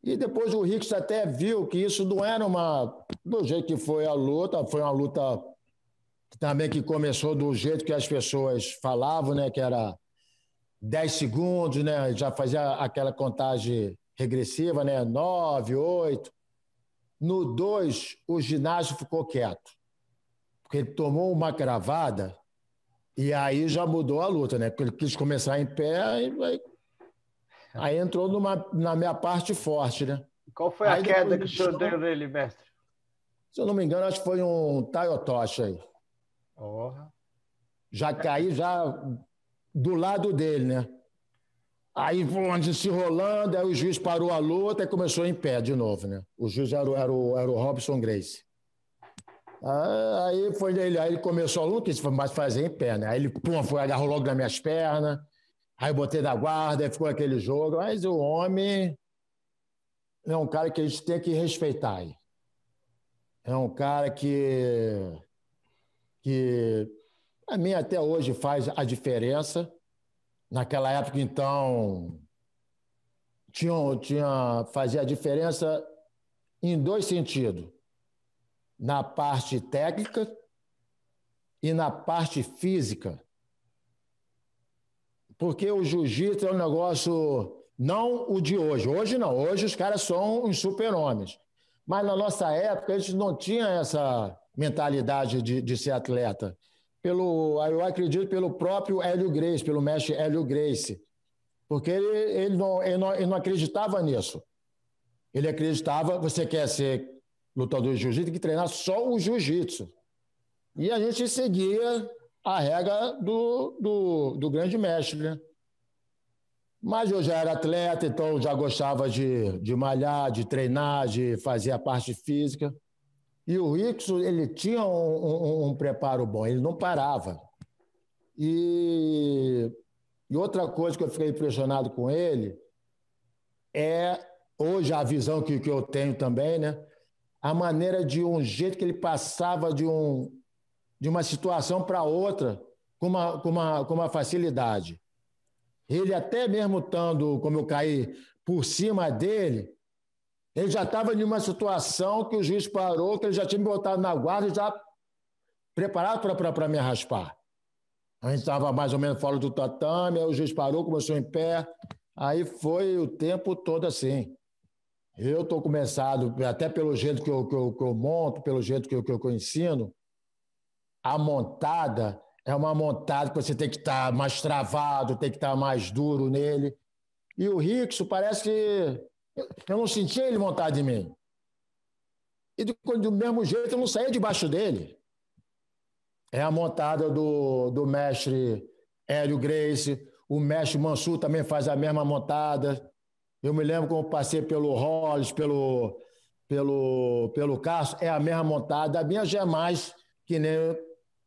E depois o Rix até viu que isso não era uma. Do jeito que foi a luta, foi uma luta também que começou do jeito que as pessoas falavam, né? Que era 10 segundos, né? Já fazia aquela contagem regressiva, né? 9, 8. No 2, o ginásio ficou quieto. Porque ele tomou uma cravada e aí já mudou a luta, né? Porque ele quis começar em pé e aí, aí entrou numa, na minha parte forte, né? Qual foi aí a queda depois, que o senhor deu nele, mestre? Se eu não me engano, acho que foi um Taiotocha aí. Oh. Já caí, já do lado dele, né? Aí onde se rolando, aí o juiz parou a luta e começou em pé de novo, né? O juiz era, era, era o Robson Grace. Ah, aí foi ele, aí ele começou a luta, isso foi mais fazer em pé, né? Aí ele pum, foi, agarrou logo nas minhas pernas, aí eu botei da guarda, aí ficou aquele jogo. Mas o homem é um cara que a gente tem que respeitar. Aí. É um cara que, que para mim, até hoje, faz a diferença. Naquela época, então, tinha, tinha, fazia a diferença em dois sentidos. Na parte técnica e na parte física. Porque o jiu-jitsu é um negócio, não o de hoje. Hoje não, hoje os caras são uns super-homens. Mas na nossa época, a gente não tinha essa mentalidade de, de ser atleta pelo, eu acredito, pelo próprio Hélio Grace, pelo mestre Hélio Grace, porque ele, ele, não, ele, não, ele não acreditava nisso. Ele acreditava, você quer ser lutador de jiu-jitsu, tem que treinar só o jiu-jitsu. E a gente seguia a regra do, do, do grande mestre, né? Mas eu já era atleta, então já gostava de, de malhar, de treinar, de fazer a parte física. E o Rickson, ele tinha um, um, um preparo bom, ele não parava. E, e outra coisa que eu fiquei impressionado com ele é, hoje, a visão que, que eu tenho também, né? A maneira de um jeito que ele passava de, um, de uma situação para outra com uma, com, uma, com uma facilidade. Ele até mesmo estando, como eu caí, por cima dele, ele já estava em uma situação que o juiz parou, que ele já tinha me botado na guarda, já preparado para me raspar. A gente estava mais ou menos fora do tatame, aí o juiz parou, começou em pé. Aí foi o tempo todo assim. Eu estou começado, até pelo jeito que eu, que eu, que eu monto, pelo jeito que eu, que eu, ensino, a montada é uma montada que você tem que estar tá mais travado, tem que estar tá mais duro nele. E o Rixo parece que eu não sentia ele montar de mim. E do, do mesmo jeito eu não saía debaixo dele. É a montada do, do mestre Hélio Grace, o mestre Mansur também faz a mesma montada. Eu me lembro quando passei pelo Hollis, pelo, pelo, pelo Castro, é a mesma montada. A minha já é mais que nem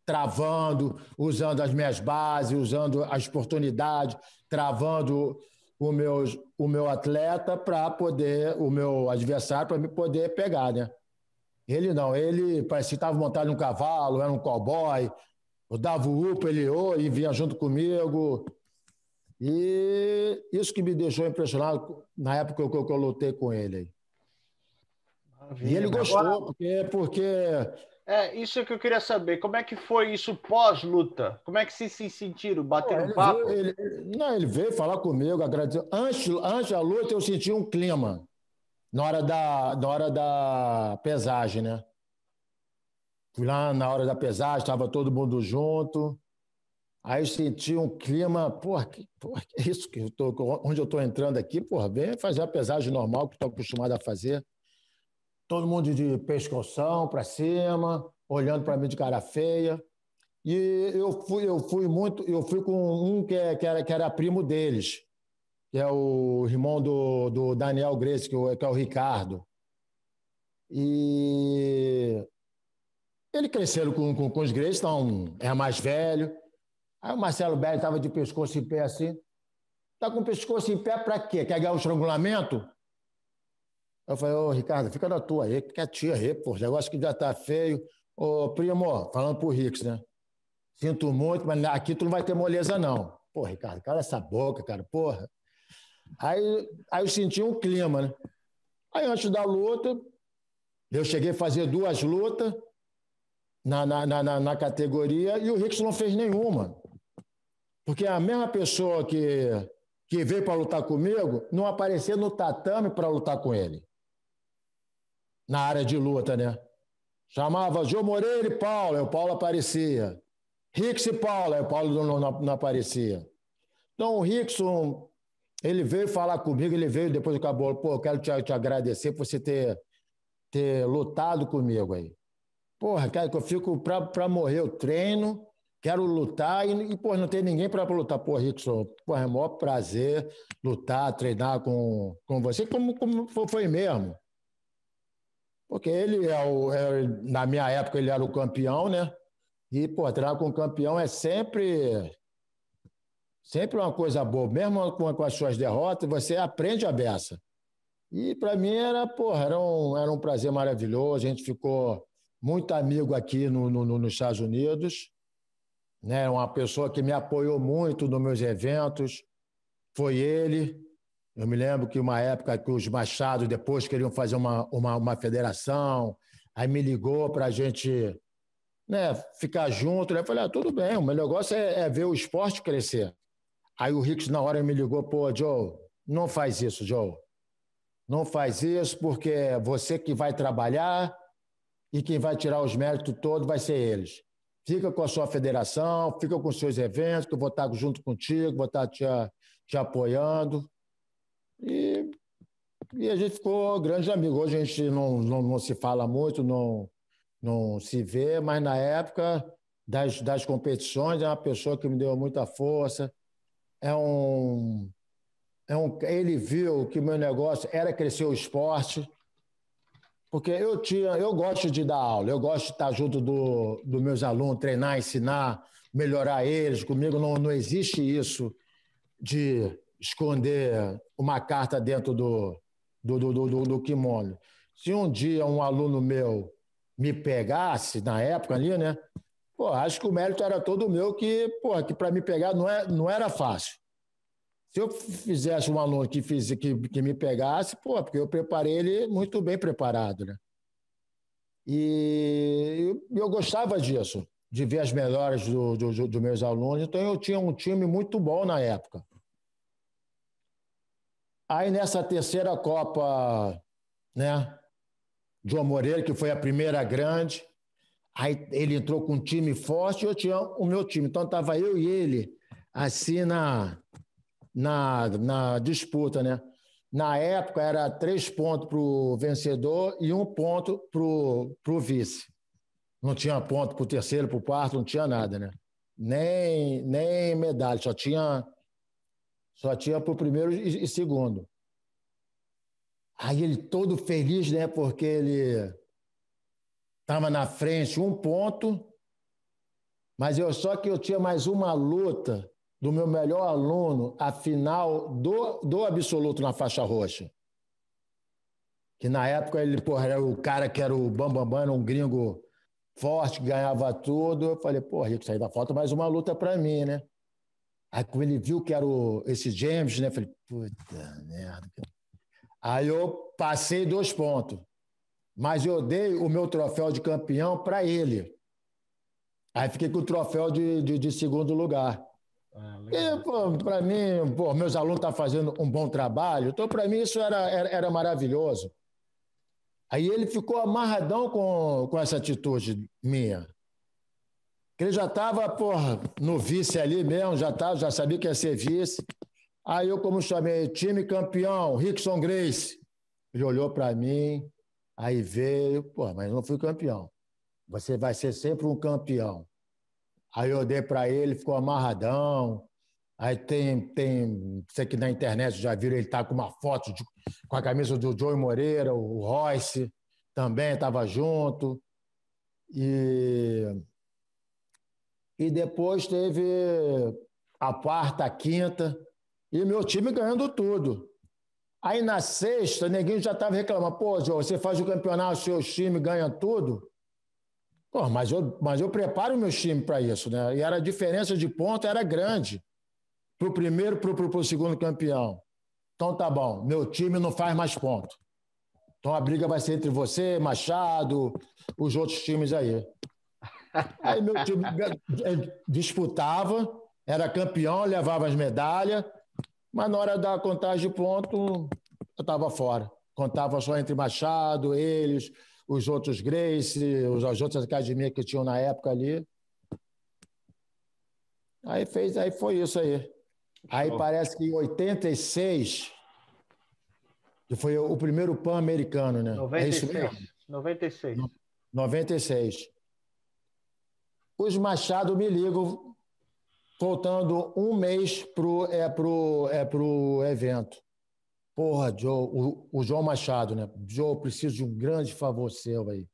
travando, usando as minhas bases, usando as oportunidades, travando os meus, o meu atleta para poder, o meu adversário para me poder pegar, né? Ele não, ele parecia que estava montado um cavalo, era um cowboy, eu dava o upa, ele oh, e vinha junto comigo. E isso que me deixou impressionado na época que eu, que eu lutei com ele. Maravilha. E ele gostou, porque, porque é, isso é que eu queria saber. Como é que foi isso pós-luta? Como é que vocês se sentiram? Bateram não, papo? Veio, ele, não, ele veio falar comigo, agradeceu. Antes, antes da luta, eu senti um clima. Na hora da, na hora da pesagem, né? Fui lá na hora da pesagem, estava todo mundo junto. Aí senti um clima, porra, que, porra, que é isso que eu tô, onde eu estou entrando aqui, porra, vem fazer a pesagem normal que estou acostumado a fazer todo mundo de pescoção para cima, olhando para mim de cara feia. E eu fui, eu fui muito, eu fui com um que, é, que, era, que era primo deles, que é o irmão do, do Daniel Grace, que, é o Ricardo. E ele cresceram com, com, com os Grace, então é mais velho. Aí o Marcelo Belli estava de pescoço em pé assim. Tá com o pescoço em pé para quê? Quer ganhar o estrangulamento? Eu falei, ô Ricardo, fica na tua aí, tia aí, pô, negócio que já tá feio. Ô, primo, falando pro Rix, né? Sinto muito, mas aqui tu não vai ter moleza, não. Pô, Ricardo, cala essa boca, cara, porra. Aí, aí eu senti um clima, né? Aí antes da luta, eu cheguei a fazer duas lutas na, na, na, na categoria e o Rix não fez nenhuma. Porque a mesma pessoa que, que veio para lutar comigo não apareceu no tatame para lutar com ele na área de luta, né? Chamava João Moreira e Paulo, aí é, o Paulo aparecia. Rix e Paulo, aí é, o Paulo não, não, não aparecia. Então, o Rixo, ele veio falar comigo, ele veio depois do acabou, pô, eu quero te, te agradecer por você ter, ter lutado comigo aí. Porra, cara, que eu fico pra, pra morrer, eu treino, quero lutar e, e pô, não tem ninguém para pra lutar. Pô, Rickson, pô, é o maior prazer lutar, treinar com, com você, como, como foi mesmo. Porque ele é o. É, na minha época, ele era o campeão, né? E, pô, treinar com um campeão é sempre. Sempre uma coisa boa. Mesmo com, com as suas derrotas, você aprende a beça. E para mim era, pô, era um, era um prazer maravilhoso. A gente ficou muito amigo aqui no, no, no, nos Estados Unidos. Né? Uma pessoa que me apoiou muito nos meus eventos. Foi ele. Eu me lembro que uma época que os Machados depois queriam fazer uma, uma, uma federação, aí me ligou para a gente né, ficar junto. Né, eu falei, ah, tudo bem, o meu negócio é, é, ver o esporte crescer. Aí o Ricks, na hora, me ligou, pô, Joe, não faz isso, Joe. Não faz isso, porque é você que vai trabalhar e quem vai tirar os méritos todos vai ser eles. Fica com a sua federação, fica com os seus eventos, que eu vou estar junto contigo, vou estar te, te apoiando. E, e a gente ficou grande amigo. Hoje a gente não, não, não se fala muito, não, não se vê, mas na época das, das competições é uma pessoa que me deu muita força. É um, é um, ele viu que meu negócio era crescer o esporte, porque eu tinha, eu gosto de dar aula, eu gosto de estar junto dos do meus alunos, treinar, ensinar, melhorar eles. Comigo não, não existe isso de esconder uma carta dentro do, do, do, do, do kimono. Se um dia um aluno meu me pegasse, na época ali, né? Pô, acho que o mérito era todo meu, que, pô, que para me pegar não, é, não era fácil. Se eu fizesse um aluno que, fiz, que, que me pegasse, pô, porque eu preparei ele muito bem preparado, né? E eu gostava disso, de ver as melhores dos do, do, do meus alunos. Então, eu tinha um time muito bom na época. Aí nessa terceira Copa, né? João Moreira, que foi a primeira grande. Aí ele entrou com um time forte e eu tinha o meu time. Então estava eu e ele assim na, na, na disputa, né? Na época era três pontos para o vencedor e um ponto para o vice. Não tinha ponto para o terceiro, para o quarto, não tinha nada, né? Nem, nem medalha, só tinha só tinha para o primeiro e, e segundo. Aí ele todo feliz, né? Porque ele estava na frente um ponto, mas eu só que eu tinha mais uma luta do meu melhor aluno, a final do, do absoluto na faixa roxa. Que na época ele, porra, era o cara que era o Bambambam, Bam, Bam, um gringo forte, ganhava tudo. Eu falei, porra, isso aí da falta mais uma luta para mim, né? Aí quando ele viu que era o, esse James, né? Falei, puta merda. Aí eu passei dois pontos. Mas eu dei o meu troféu de campeão para ele. Aí fiquei com o troféu de, de, de segundo lugar. Ah, mim, pô, meus alunos estão tá fazendo um bom trabalho. Então, para mim, isso era, era, era maravilhoso. Aí ele ficou amarradão com, com essa atitude minha. Ele já estava, porra, no vice ali mesmo, já, tava, já sabia que ia ser vice. Aí eu, como chamei, time campeão, Rickson Grace. Ele olhou para mim, aí veio, pô, mas não fui campeão. Você vai ser sempre um campeão. Aí eu dei para ele, ficou amarradão. Aí tem, tem, sei que na internet já viram, ele tá com uma foto de, com a camisa do Joey Moreira, o Royce também estava junto. E e depois teve a quarta, a quinta, e meu time ganhando tudo. Aí na sexta, ninguém já estava reclamando, pô, João, você faz o campeonato, seu time ganha tudo. Pô, mas eu, mas eu preparo o meu time para isso, né? E era a diferença de ponto era grande para o primeiro para o segundo campeão. Então tá bom, meu time não faz mais ponto. Então a briga vai ser entre você, Machado, os outros times aí. Aí meu time eh, disputava, era campeão, levava as medalhas, mas na hora da contagem de ponto, eu estava fora. Contava só entre Machado, eles, os outros Grace, as outras academias que tinham na época ali. Aí fez, aí foi isso aí. Aí parece que em 86, que foi o primeiro pan-americano, né? 96. É isso mesmo? 96. 96. Os Machado me ligam faltando um mês pro, é, pro, é, pro evento. Porra, Joe, o, o João Machado, né? Joe, preciso de um grande favor seu aí.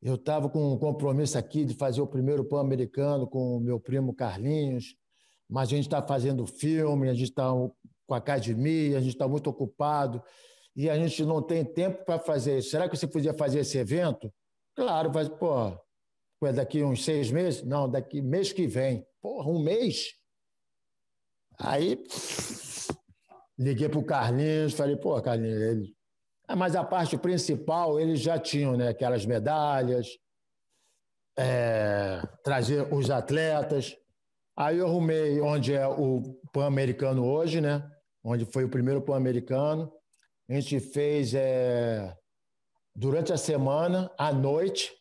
Eu estava com um compromisso aqui de fazer o primeiro Pan-Americano com o meu primo Carlinhos, mas a gente está fazendo filme, a gente está com a academia, a gente está muito ocupado e a gente não tem tempo para fazer isso. Será que você podia fazer esse evento? Claro, mas, pô, é daqui uns seis meses? Não, daqui mês que vem. Porra, um mês? Aí liguei para o Carlinhos, falei, pô, Carlinhos, ele... ah, mas a parte principal eles já tinham, né? Aquelas medalhas, é, trazer os atletas. Aí eu arrumei onde é o Pan-Americano hoje, né? Onde foi o primeiro Pan-Americano. A gente fez é, durante a semana, à noite,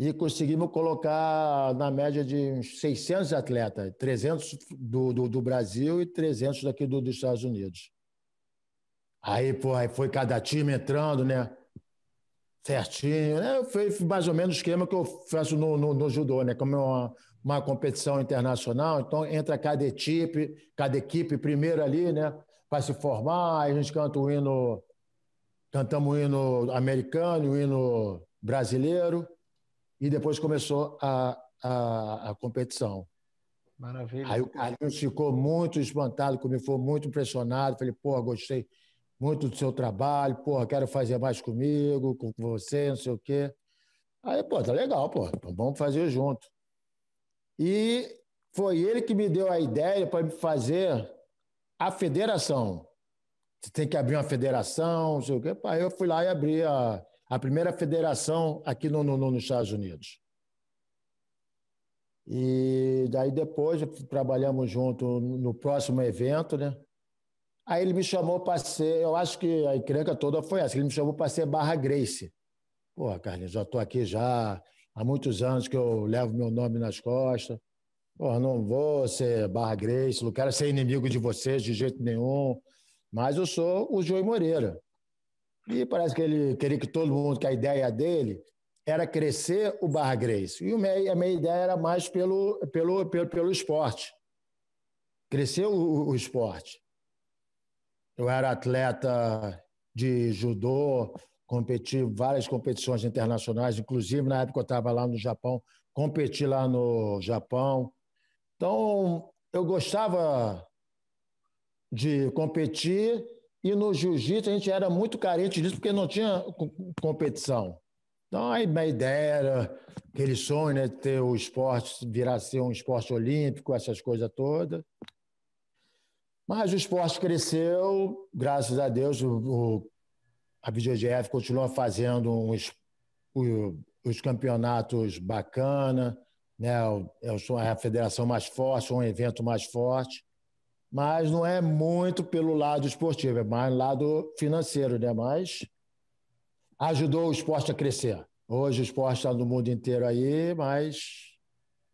e conseguimos colocar na média de uns 600 atletas, 300 do, do, do Brasil e 300 daqui do, dos Estados Unidos. Aí, pô, aí foi cada time entrando, né? Certinho, né? Foi mais ou menos o esquema que eu faço no, no, no judô, né? Como é uma, uma competição internacional, então entra cada equipe, cada equipe primeiro ali, né? Para se formar, aí a gente canta o hino, cantamos o hino americano, o hino brasileiro, e depois começou a, a, a competição. Maravilha. Aí o Carlinhos ficou muito espantado comigo, foi muito impressionado. Falei, porra, gostei muito do seu trabalho, porra, quero fazer mais comigo, com você, não sei o quê. Aí, pô, tá legal, pô, então vamos fazer junto. E foi ele que me deu a ideia para me fazer a federação. Você tem que abrir uma federação, não sei o quê. Aí eu fui lá e abri a, a primeira federação aqui no, no, nos Estados Unidos. E daí depois trabalhamos junto no próximo evento, né? Aí ele me chamou para ser, eu acho que a encrenca toda foi essa, ele me chamou para ser Barra Grace. Porra, Carlinhos, já estou aqui já há muitos anos que eu levo meu nome nas costas. Porra, não vou ser Barra Grace, não quero ser inimigo de vocês de jeito nenhum, mas eu sou o Joey Moreira. E parece que ele queria que todo mundo, que a ideia dele era crescer o Barra Grace. E a minha ideia era mais pelo, pelo, pelo, pelo esporte. Crescer o, o esporte. Eu era atleta de judô, competi várias competições internacionais, inclusive na época eu estava lá no Japão, competi lá no Japão. Então, eu gostava de competir e no jiu-jitsu a gente era muito carente disso porque não tinha competição. Então a ideia era aquele sonho, né, ter o esporte virar ser um esporte olímpico, essas coisas todas. Mas o esporte cresceu, graças a Deus, o, o, a VGF continua fazendo uns, o, os campeonatos bacana, né? é a federação mais forte, um evento mais forte mas não é muito pelo lado esportivo, é mais lado financeiro, né? Mas ajudou o esporte a crescer. Hoje o esporte está no mundo inteiro aí, mas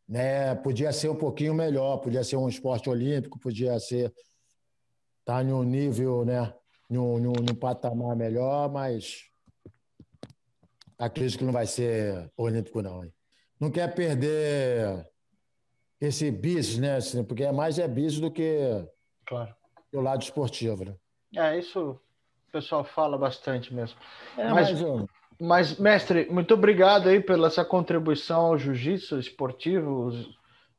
né, podia ser um pouquinho melhor, podia ser um esporte olímpico, podia ser tá em um nível, né, num num patamar melhor, mas acredito que não vai ser olímpico não. Hein? Não quer perder esse bis, né? Assim, porque é mais é business do que claro. o lado esportivo, né? É, isso o pessoal fala bastante mesmo. É, mas, mas, mas, mestre, muito obrigado aí pela essa contribuição ao jiu-jitsu esportivo.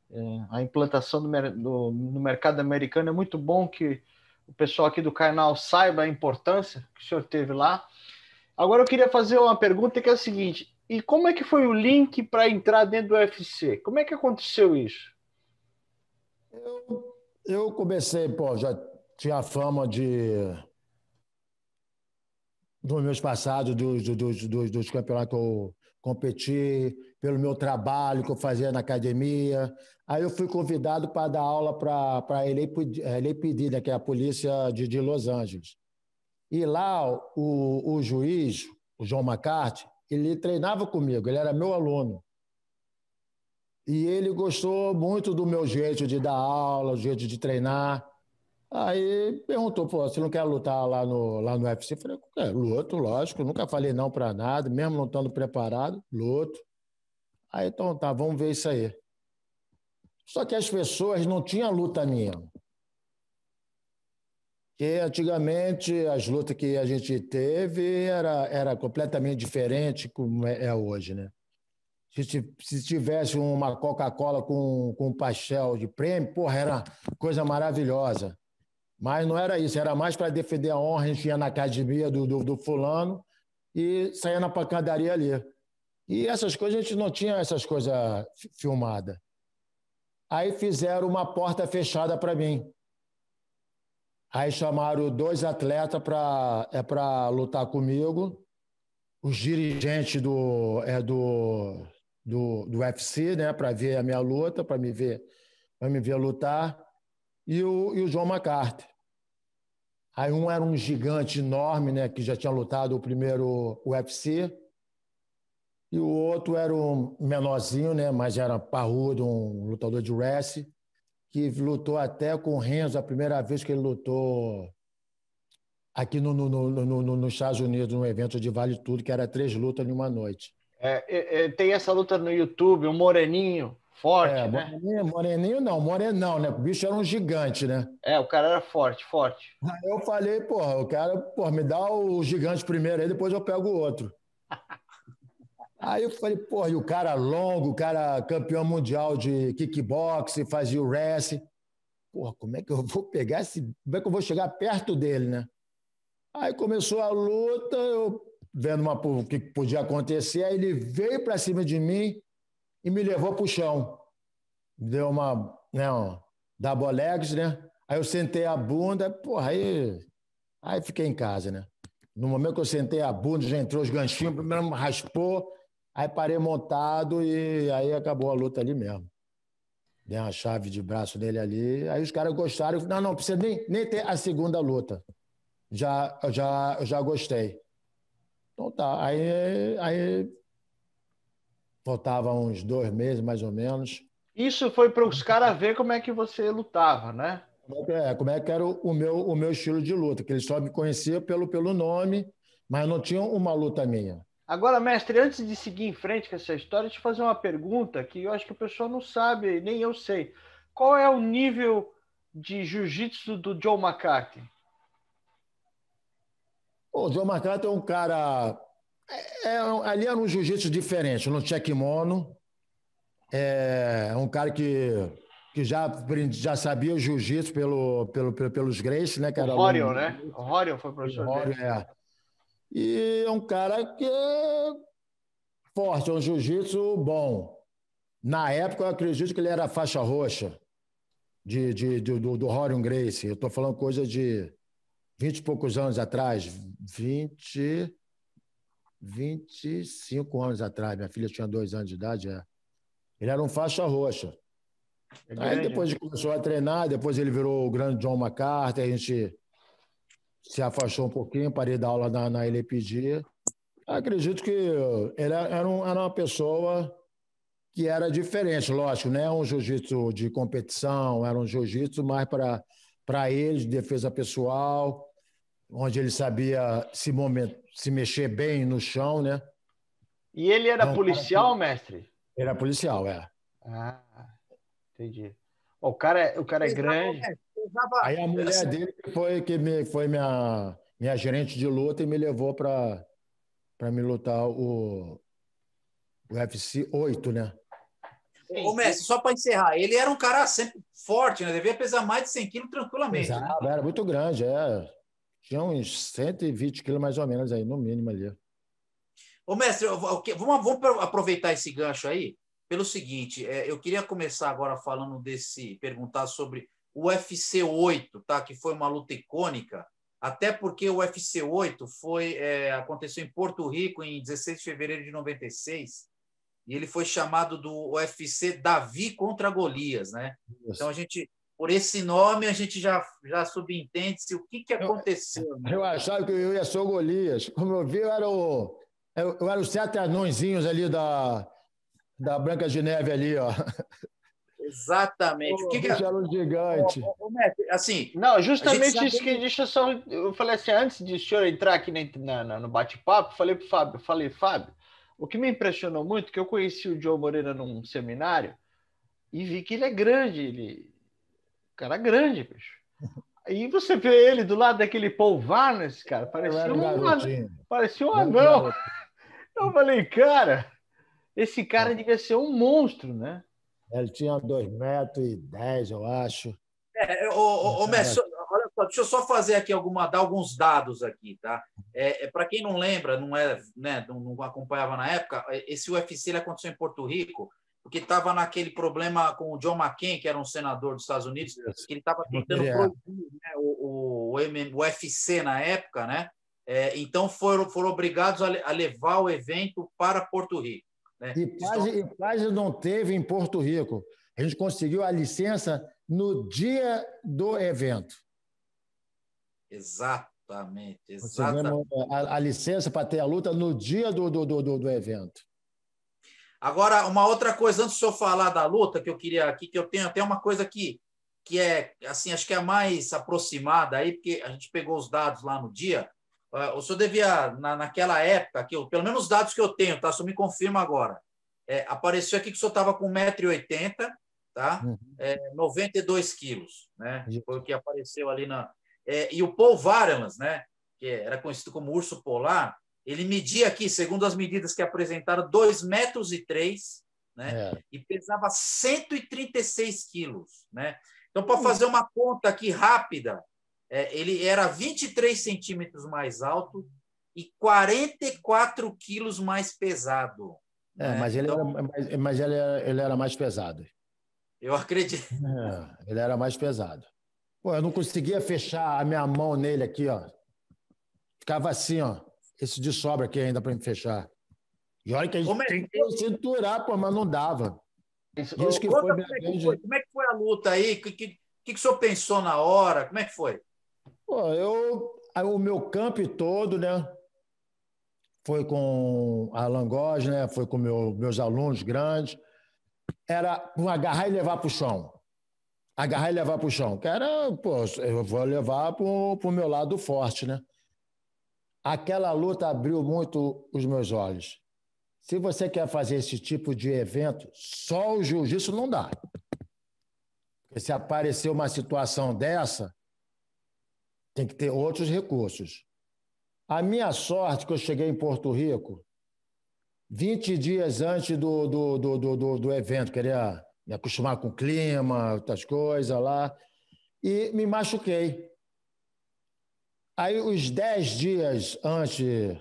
É, a implantação do, do, no mercado americano é muito bom que o pessoal aqui do canal saiba a importância que o senhor teve lá. Agora eu queria fazer uma pergunta que é a seguinte: e como é que foi o link para entrar dentro do UFC? Como é que aconteceu isso? Eu, eu comecei, pô, já tinha a fama de dos meus passados, dos, dos, dos, dos campeonatos que eu competi, pelo meu trabalho que eu fazia na academia. Aí eu fui convidado para dar aula para a LAPD, né, que é a polícia de, de Los Angeles. E lá o, o juiz, o João McCarthy, ele treinava comigo, ele era meu aluno. E ele gostou muito do meu jeito de dar aula, o jeito de treinar. Aí perguntou, pô, você não quer lutar lá no, lá no UFC? Eu falei, é, luto, lógico, nunca falei não para nada, mesmo não estando preparado, luto. Aí então tá, vamos ver isso aí. Só que as pessoas não tinham luta minha que antigamente as lutas que a gente teve era, era completamente diferente como é, é hoje, né? Se, se tivesse uma Coca-Cola com, com pastel de prêmio, porra, era coisa maravilhosa. Mas não era isso, era mais para defender a honra, a gente ia na academia do, do, do fulano e saía na pancadaria ali. E essas coisas, a gente não tinha essas coisas filmadas. Aí fizeram uma porta fechada para mim. Aí chamaram dois atletas para é para lutar comigo, os dirigentes do é do do, do UFC, né, para ver a minha luta, para me ver para me ver lutar, e o, e o João McCarthy. Aí um era um gigante enorme, né, que já tinha lutado o primeiro UFC, e o outro era um menorzinho, né, mas era parrudo, um lutador de wrestling que lutou até com o Renzo, a primeira vez que ele lutou aqui no, no, no, no nos Estados Unidos, num evento de Vale Tudo, que era três lutas em uma noite. É, é, é tem essa luta no YouTube, um moreninho forte, é, né? Moreninho, moreninho não, morenão, né? O bicho era um gigante, né? É, o cara era forte, forte. Aí eu falei, porra, o cara, porra, me dá o gigante primeiro aí, depois eu pego o outro. [laughs] Aí eu falei, porra, e o cara longo, o cara campeão mundial de kickboxing fazia o wrestling. Porra, como é que eu vou pegar esse. Como é que eu vou chegar perto dele, né? Aí começou a luta, eu vendo uma, o que podia acontecer, aí ele veio para cima de mim e me levou pro chão. Deu uma, né, da dabolex, né? Aí eu sentei a bunda, porra, aí, aí fiquei em casa, né? No momento que eu sentei a bunda, já entrou os ganchinhos, primeiro raspou, Aí parei montado e aí acabou a luta ali mesmo. Dei uma chave de braço nele ali. Aí os caras gostaram. Não, não, precisa nem, nem ter a segunda luta. Já, já, já gostei. Então tá. Aí, aí faltava uns dois meses, mais ou menos. Isso foi para os caras ver como é que você lutava, né? É, é, como é que era o, o, meu, o meu estilo de luta, que eles só me conheciam pelo, pelo nome, mas não tinham uma luta minha. Agora, mestre, antes de seguir em frente com essa história, deixa eu fazer uma pergunta que eu acho que o pessoal não sabe, nem eu sei. Qual é o nível de jiu-jitsu do Joe McCarthy? o Joe McCarthy é um cara. É, é ali era um jiu-jitsu diferente, no tinha kimono. É um cara que, que já, já sabia o jiu-jitsu pelo, pelo, pelo, pelos Grace, né? Que o Horion, um... né? O Horion foi professor. O Horion, é. E é um cara que é forte, é um jiu-jitsu bom. Na época, eu acredito que ele era faixa roxa de, de, de do, do Horion Grace. Eu estou falando coisa de vinte e poucos anos atrás, vinte vinte e cinco anos atrás. Minha filha tinha dois anos de idade. É. Ele era um faixa roxa. É Aí depois né? ele começou a treinar, depois ele virou o grande John MacArthur, a gente se afastou um pouquinho, parei da aula na, na LPG. Acredito que ele é, era, um, era uma pessoa que era diferente, lógico, né? Um jiu-jitsu de competição, era um jiu-jitsu mais para ele, de defesa pessoal, onde ele sabia se, moment se mexer bem no chão, né? E ele era então, policial, mestre? Era policial, é. Ah, entendi. o cara, o cara é, é grande usava... Aí a mulher dele foi, que me, foi minha, minha gerente de luta e me levou para me lutar o, o UFC 8, né? Ô, mestre só para encerrar, ele era um cara sempre forte, né? Devia pesar mais de 100 quilos tranquilamente. Pesava, né? era muito grande, é. Tinha uns 120 quilos mais ou menos aí, no mínimo ali. Ô, mestre, vamos, vamos aproveitar esse gancho aí pelo seguinte: é, eu queria começar agora falando desse, perguntar sobre o UFC 8, tá? que foi uma luta icônica, até porque o UFC 8 foi, é, aconteceu em Porto Rico em 16 de fevereiro de 96, e ele foi chamado do UFC Davi contra Golias. Né? Então, a gente, por esse nome, a gente já, já subentende-se o que, que aconteceu. Eu, né? eu, achava que eu ia ser o Golias. Como eu vi, eu era o, eu, eu era os sete anões ali da, da Branca de Neve ali, ó. [laughs] Exatamente. O, o que, que um gigante. O, o, assim. Não, justamente isso que deixa só. Eu falei assim, antes de o senhor entrar aqui na, na no bate-papo, falei para o Fábio, falei, Fábio, o que me impressionou muito é que eu conheci o joão Moreira num seminário e vi que ele é grande, ele. Cara é grande, bicho. [laughs] E você vê ele do lado daquele Paul Varnes, cara, parecia um, anão. parecia um anão. Eu falei, cara, esse cara é. devia ser um monstro, né? Ele tinha 2,10 metros e dez, eu acho. É, o, o, Mestre, olha só, deixa eu só fazer aqui alguma, dar alguns dados aqui, tá? É, é Para quem não lembra, não, é, né, não, não, acompanhava na época, é, esse UFC ele aconteceu em Porto Rico, porque estava naquele problema com o John McCain, que era um senador dos Estados Unidos, que ele estava tentando é. proibir né, o, o, o UFC na época, né? É, então foram, foram obrigados a, a levar o evento para Porto Rico. Né? E, quase, Estou... e quase não teve em Porto Rico. A gente conseguiu a licença no dia do evento. Exatamente, exatamente. A, a, licença para ter a luta no dia do, do, do, do evento. Agora, uma outra coisa, antes de eu falar da luta, que eu queria aqui, que eu tenho até uma coisa que, que é, assim, acho que é a mais aproximada aí, porque a gente pegou os dados lá no dia, ah, o senhor devia, na, naquela época, que eu, pelo menos os dados que eu tenho, tá? O senhor me confirma agora. É, apareceu aqui que o senhor estava com 1,80m, tá? Uhum. É, 92 quilos, né? Foi o que apareceu ali na. É, e o Paul Varelans, né? Que era conhecido como urso polar, ele media aqui, segundo as medidas que apresentaram, 2,03 metros e três, né? É. E pesava 136 quilos, né? Então, para hum. fazer uma conta aqui rápida, é, ele era 23 centímetros mais alto e 44 quilos mais pesado. É, né? mas, ele então, era, mas, mas ele, era, ele, era, mais pesado. Eu acredito. [laughs] É, ele era mais pesado. Pô, eu não conseguia fechar a minha mão nele aqui, ó. Ficava assim, ó. Esse de sobra aqui ainda para me fechar. E olha que a gente Como é tem que cinturar, pô, mas não dava. Isso que foi, como, é que foi, como é que foi a luta aí? O que, que, que, que o senhor pensou na hora? Como é que foi? Pô, eu, o meu campo todo, né? Foi com a Langos, né? Foi com meu, meus alunos grandes. Era um agarrar e levar para o chão. Agarrar e levar para o chão. Que era, pô, eu vou levar para o meu lado forte, né? Aquela luta abriu muito os meus olhos. Se você quer fazer esse tipo de evento, só o jiu-jitsu não dá. Porque se aparecer uma situação dessa, tem que ter outros recursos. A minha sorte que eu cheguei em Porto Rico 20 dias antes do, do, do, do, do, do evento, queria me acostumar com o clima, outras coisas lá, e me machuquei. Aí, os 10 dias antes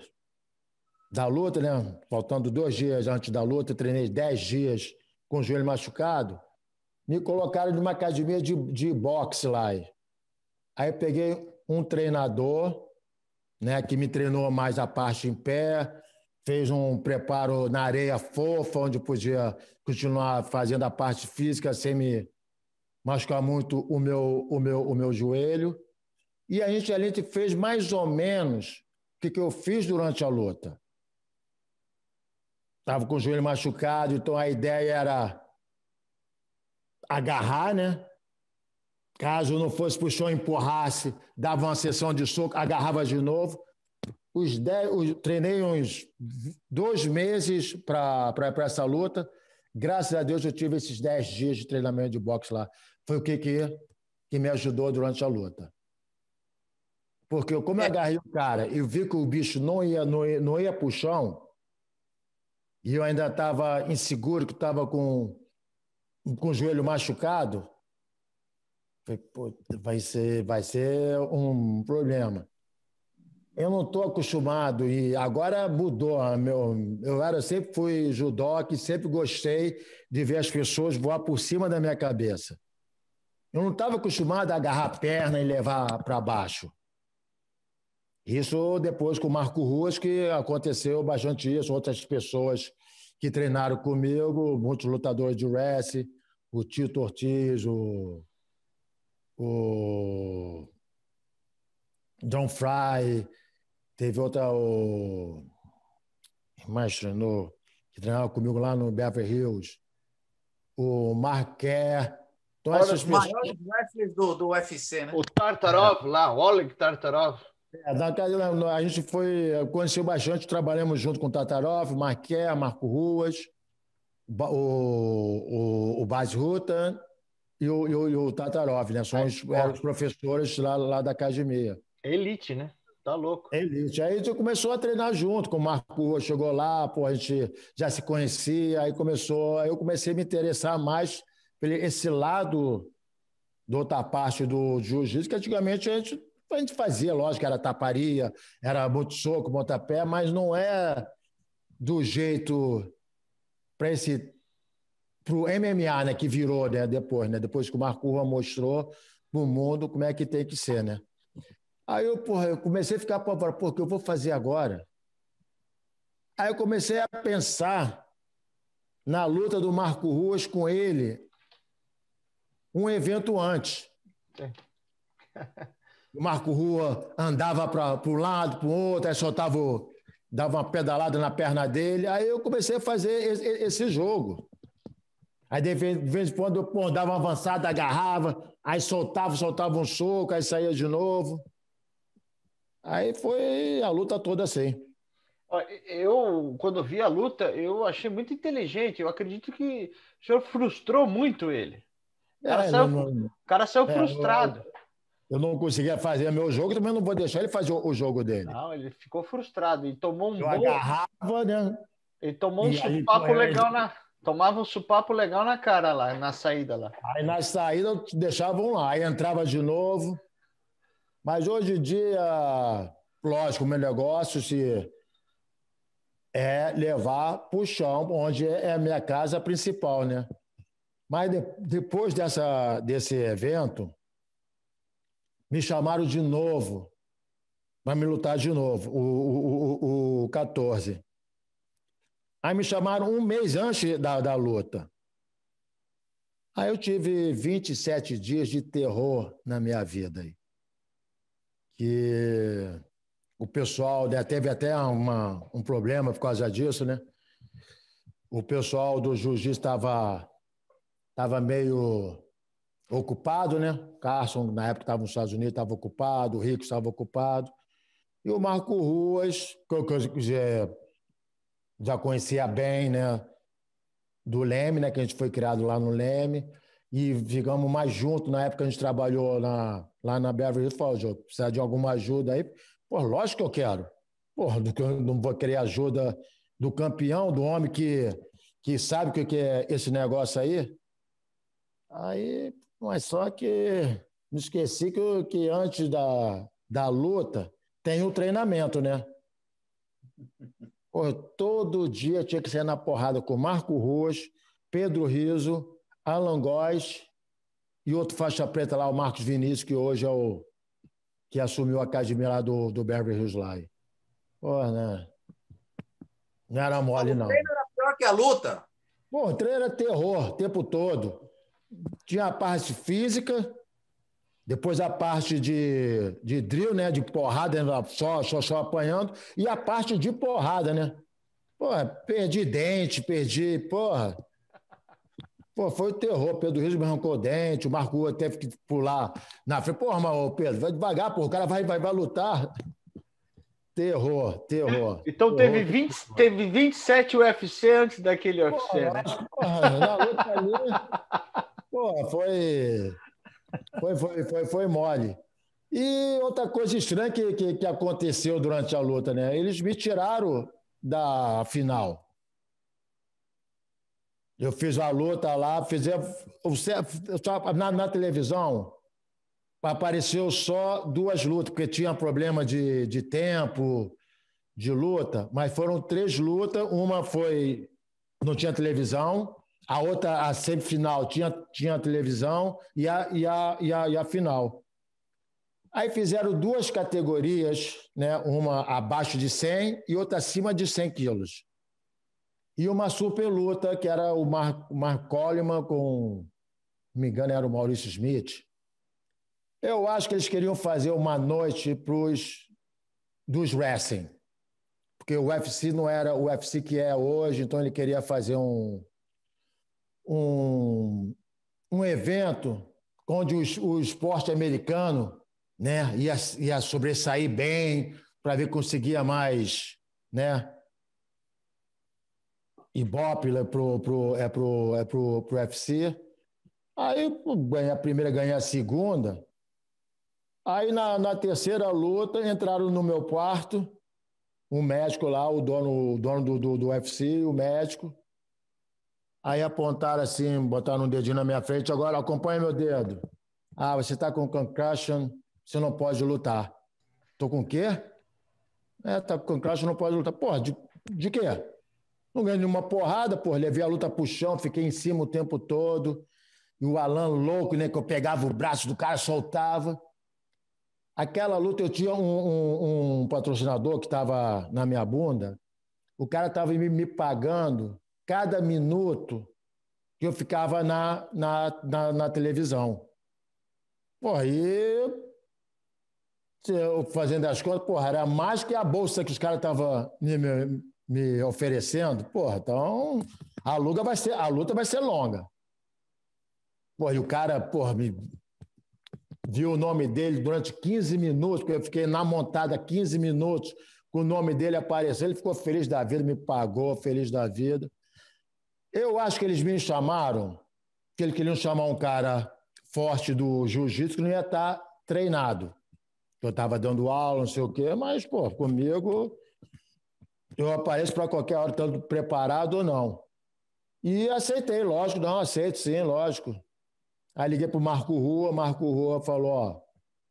da luta, né? faltando dois dias antes da luta, treinei 10 dias com o joelho machucado, me colocaram numa academia de, de boxe lá. Aí peguei um treinador, né, que me treinou mais a parte em pé, fez um preparo na areia fofa, onde podia continuar fazendo a parte física sem me machucar muito o meu, o meu, o meu joelho. E a gente, a gente fez mais ou menos o que, que eu fiz durante a luta. Estava com o joelho machucado, então a ideia era agarrar, né? Caso não fosse para o chão, empurrasse, dava uma sessão de soco, agarrava de novo. Os dez, os, treinei uns dois meses para essa luta. Graças a Deus eu tive esses dez dias de treinamento de boxe lá. Foi o que, que, que me ajudou durante a luta. Porque eu, como eu é. agarrei o cara e vi que o bicho não ia, não ia, não ia pro chão, e eu ainda estava inseguro, que estava com, com o joelho machucado, vai ser, vai ser um problema. Eu não estou acostumado e agora mudou. Ah, meu, eu, era, sempre fui e sempre gostei de ver as pessoas voar por cima da minha cabeça. Eu não estava acostumado a agarrar a perna e levar para baixo. Isso depois com o Marco Ruas, que aconteceu bastante isso. Outras pessoas que treinaram comigo, muitos lutadores de wrestling, o Tito Ortiz, o o John Fry, teve outra, o mais treinou, que treinava comigo lá no Beverly Hills, o Marquer. Então, Olha, os maiores mestres do, do UFC, né? O Tartarov é. lá, o Oleg Tartarov. É, né, a gente foi, conheceu bastante, trabalhamos junto com o Tatarov, Marquer, Marco Ruas, o, o, o Baz Rutan, e o, e o, e o Tatarov, né? São os, os professores lá, lá da academia. Elite, né? Tá louco. Elite. Aí a gente começou a treinar junto, com o Marco chegou lá, pô, a gente já se conhecia, aí começou, aí eu comecei a me interessar mais por esse lado da outra parte do jiu-jitsu, que antigamente a gente, a gente fazia, lógico, era taparia, era muito soco, pé mas não é do jeito para esse para o MMA, né, que virou né, depois, né, depois que o Marco Rua mostrou para o mundo como é que tem que ser, né? Aí eu, porra, eu comecei a ficar apavorado, pô, o que eu vou fazer agora? Aí eu comecei a pensar na luta do Marco Ruas com ele um evento antes. O Marco Rua andava para um lado, para o outro, aí soltava, dava uma pedalada na perna dele. Aí eu comecei a fazer esse, esse jogo. Aí de vez, em quando pô, dava uma avançada, agarrava, aí soltava, soltava um soco, aí saía de novo. Aí foi a luta toda assim. Eu, quando vi a luta, eu achei muito inteligente. Eu acredito que o senhor frustrou muito ele. O cara é, saiu, não, o cara saiu é, frustrado. Eu, eu, não conseguia fazer meu jogo, também não vou deixar ele fazer o, o jogo dele. Não, ele ficou frustrado e tomou um. Eu bom... agarrava, né? Ele tomou um supapo legal na Tomava um supapo legal na cara lá, na saída lá. Aí na saída deixavam lá, aí entrava de novo. Mas hoje em dia, lógico, o meu negócio se é levar para o chão, onde é, é a minha casa principal, né? Mas de, depois dessa, desse evento, me chamaram de novo para me lutar de novo, o, o, o, o 14. Aí me chamaram um mês antes da, da luta. Aí eu tive 27 dias de terror na minha vida. Aí. Que o pessoal né, teve até uma, um problema por causa disso, né? O pessoal do jiu-jitsu estava tava meio ocupado, né? Carson, na época, estava nos Estados Unidos, estava ocupado, o Rico estava ocupado. E o Marco Ruas, que, que, que, é, já conhecia bem, né? Do Leme, né? Que a gente foi criado lá no Leme. E ficamos mais juntos. Na época a gente trabalhou na, lá na Beverly Hills. Falou, Jô, precisa de alguma ajuda aí? Pô, lógico que eu quero. Pô, não vou querer ajuda do campeão, do homem que, que sabe o que é esse negócio aí. Aí, mas só que me esqueci que, que antes da, da luta tem o treinamento, né? [laughs] Pô, todo dia tinha que ser na porrada com Marco Ruas, Pedro Riso, Alan Góes e outro faixa preta lá, o Marcos Vinícius, que hoje é o que assumiu a academia lá do, do Beverly Hills Live. Porra, né? Não era mole, não. O treino era pior que a luta. Bom, o treino era terror o tempo todo. Tinha a parte física, depois a parte de, de drill, né? De porrada, né? só, só, só apanhando. E a parte de porrada, né? Porra, perdi dente, perdi, porra. Pô, foi o terror. Pedro Rios me arrancou o dente, o Marco Rua teve que pular na frente. Porra, mas, Pedro, vai devagar, porra, o cara vai, vai, vai lutar. Terror, terror. Então terror, teve, 20, teve 27 UFC antes daquele porra, UFC, né? Porra, na luta ali. Porra, foi. Foi, foi, foi, foi mole. E outra coisa estranha que, que, que, aconteceu durante a luta, né? Eles me tiraram da final. Eu fiz a luta lá, fizemos. Na, na televisão apareceu só duas lutas, porque tinha problema de, de tempo, de luta, mas foram três lutas. Uma foi. Não tinha televisão, a outra, a semifinal, tinha, tinha televisão e a, e, a, e, a, e a final. Aí fizeram duas categorias, né? uma abaixo de 100 e outra acima de 100 quilos. E uma super luta, que era o Mark, Mark Coleman com, não me engano, era o Maurício Smith. Eu acho que eles queriam fazer uma noite pros, dos wrestling. Porque o UFC não era o UFC que é hoje, então ele queria fazer um, um, um evento onde o esporte americano né, ia, ia sobressair bem para ver conseguia mais né, Ibope né, pro, pro, é pro, é pro, pro UFC. Aí ganhei a primeira, ganhei a segunda. Aí na, na terceira luta entraram no meu quarto um médico lá, o dono, o dono do, do, do UFC, o médico. Aí apontaram assim, botaram um dedinho na minha frente, agora acompanha meu dedo. Ah, você está com concussion, você não pode lutar. Tô com o quê? É, tá com concussion, não pode lutar. Porra, de, de quê? Não ganhei nenhuma porrada, porra. Levei a luta pro chão, fiquei em cima o tempo todo. E o Alan louco, né, que eu pegava o braço do cara, soltava. Aquela luta, eu tinha um, um, um patrocinador que estava na minha bunda, o cara estava me, me, pagando cada minuto que eu ficava na, na, na, na televisão. porra, aí eu fazendo as contas, porra, era mais que a bolsa que os caras estavam me, me, me, oferecendo. Porra, então a luta vai ser, a luta vai ser longa. Porra, e o cara, porra, me viu o nome dele durante 15 minutos, porque eu fiquei na montada 15 minutos com o nome dele aparecendo, ele ficou feliz da vida, me pagou feliz da vida. Eu acho que eles me chamaram, que eles queriam chamar um cara forte do jiu-jitsu que não ia estar tá treinado. Eu estava dando aula, não sei o quê, mas, pô, comigo eu apareço para qualquer hora, tanto preparado ou não. E aceitei, lógico, não, aceito sim, lógico. Aí liguei para o Marco Rua, Marco Rua falou, ó,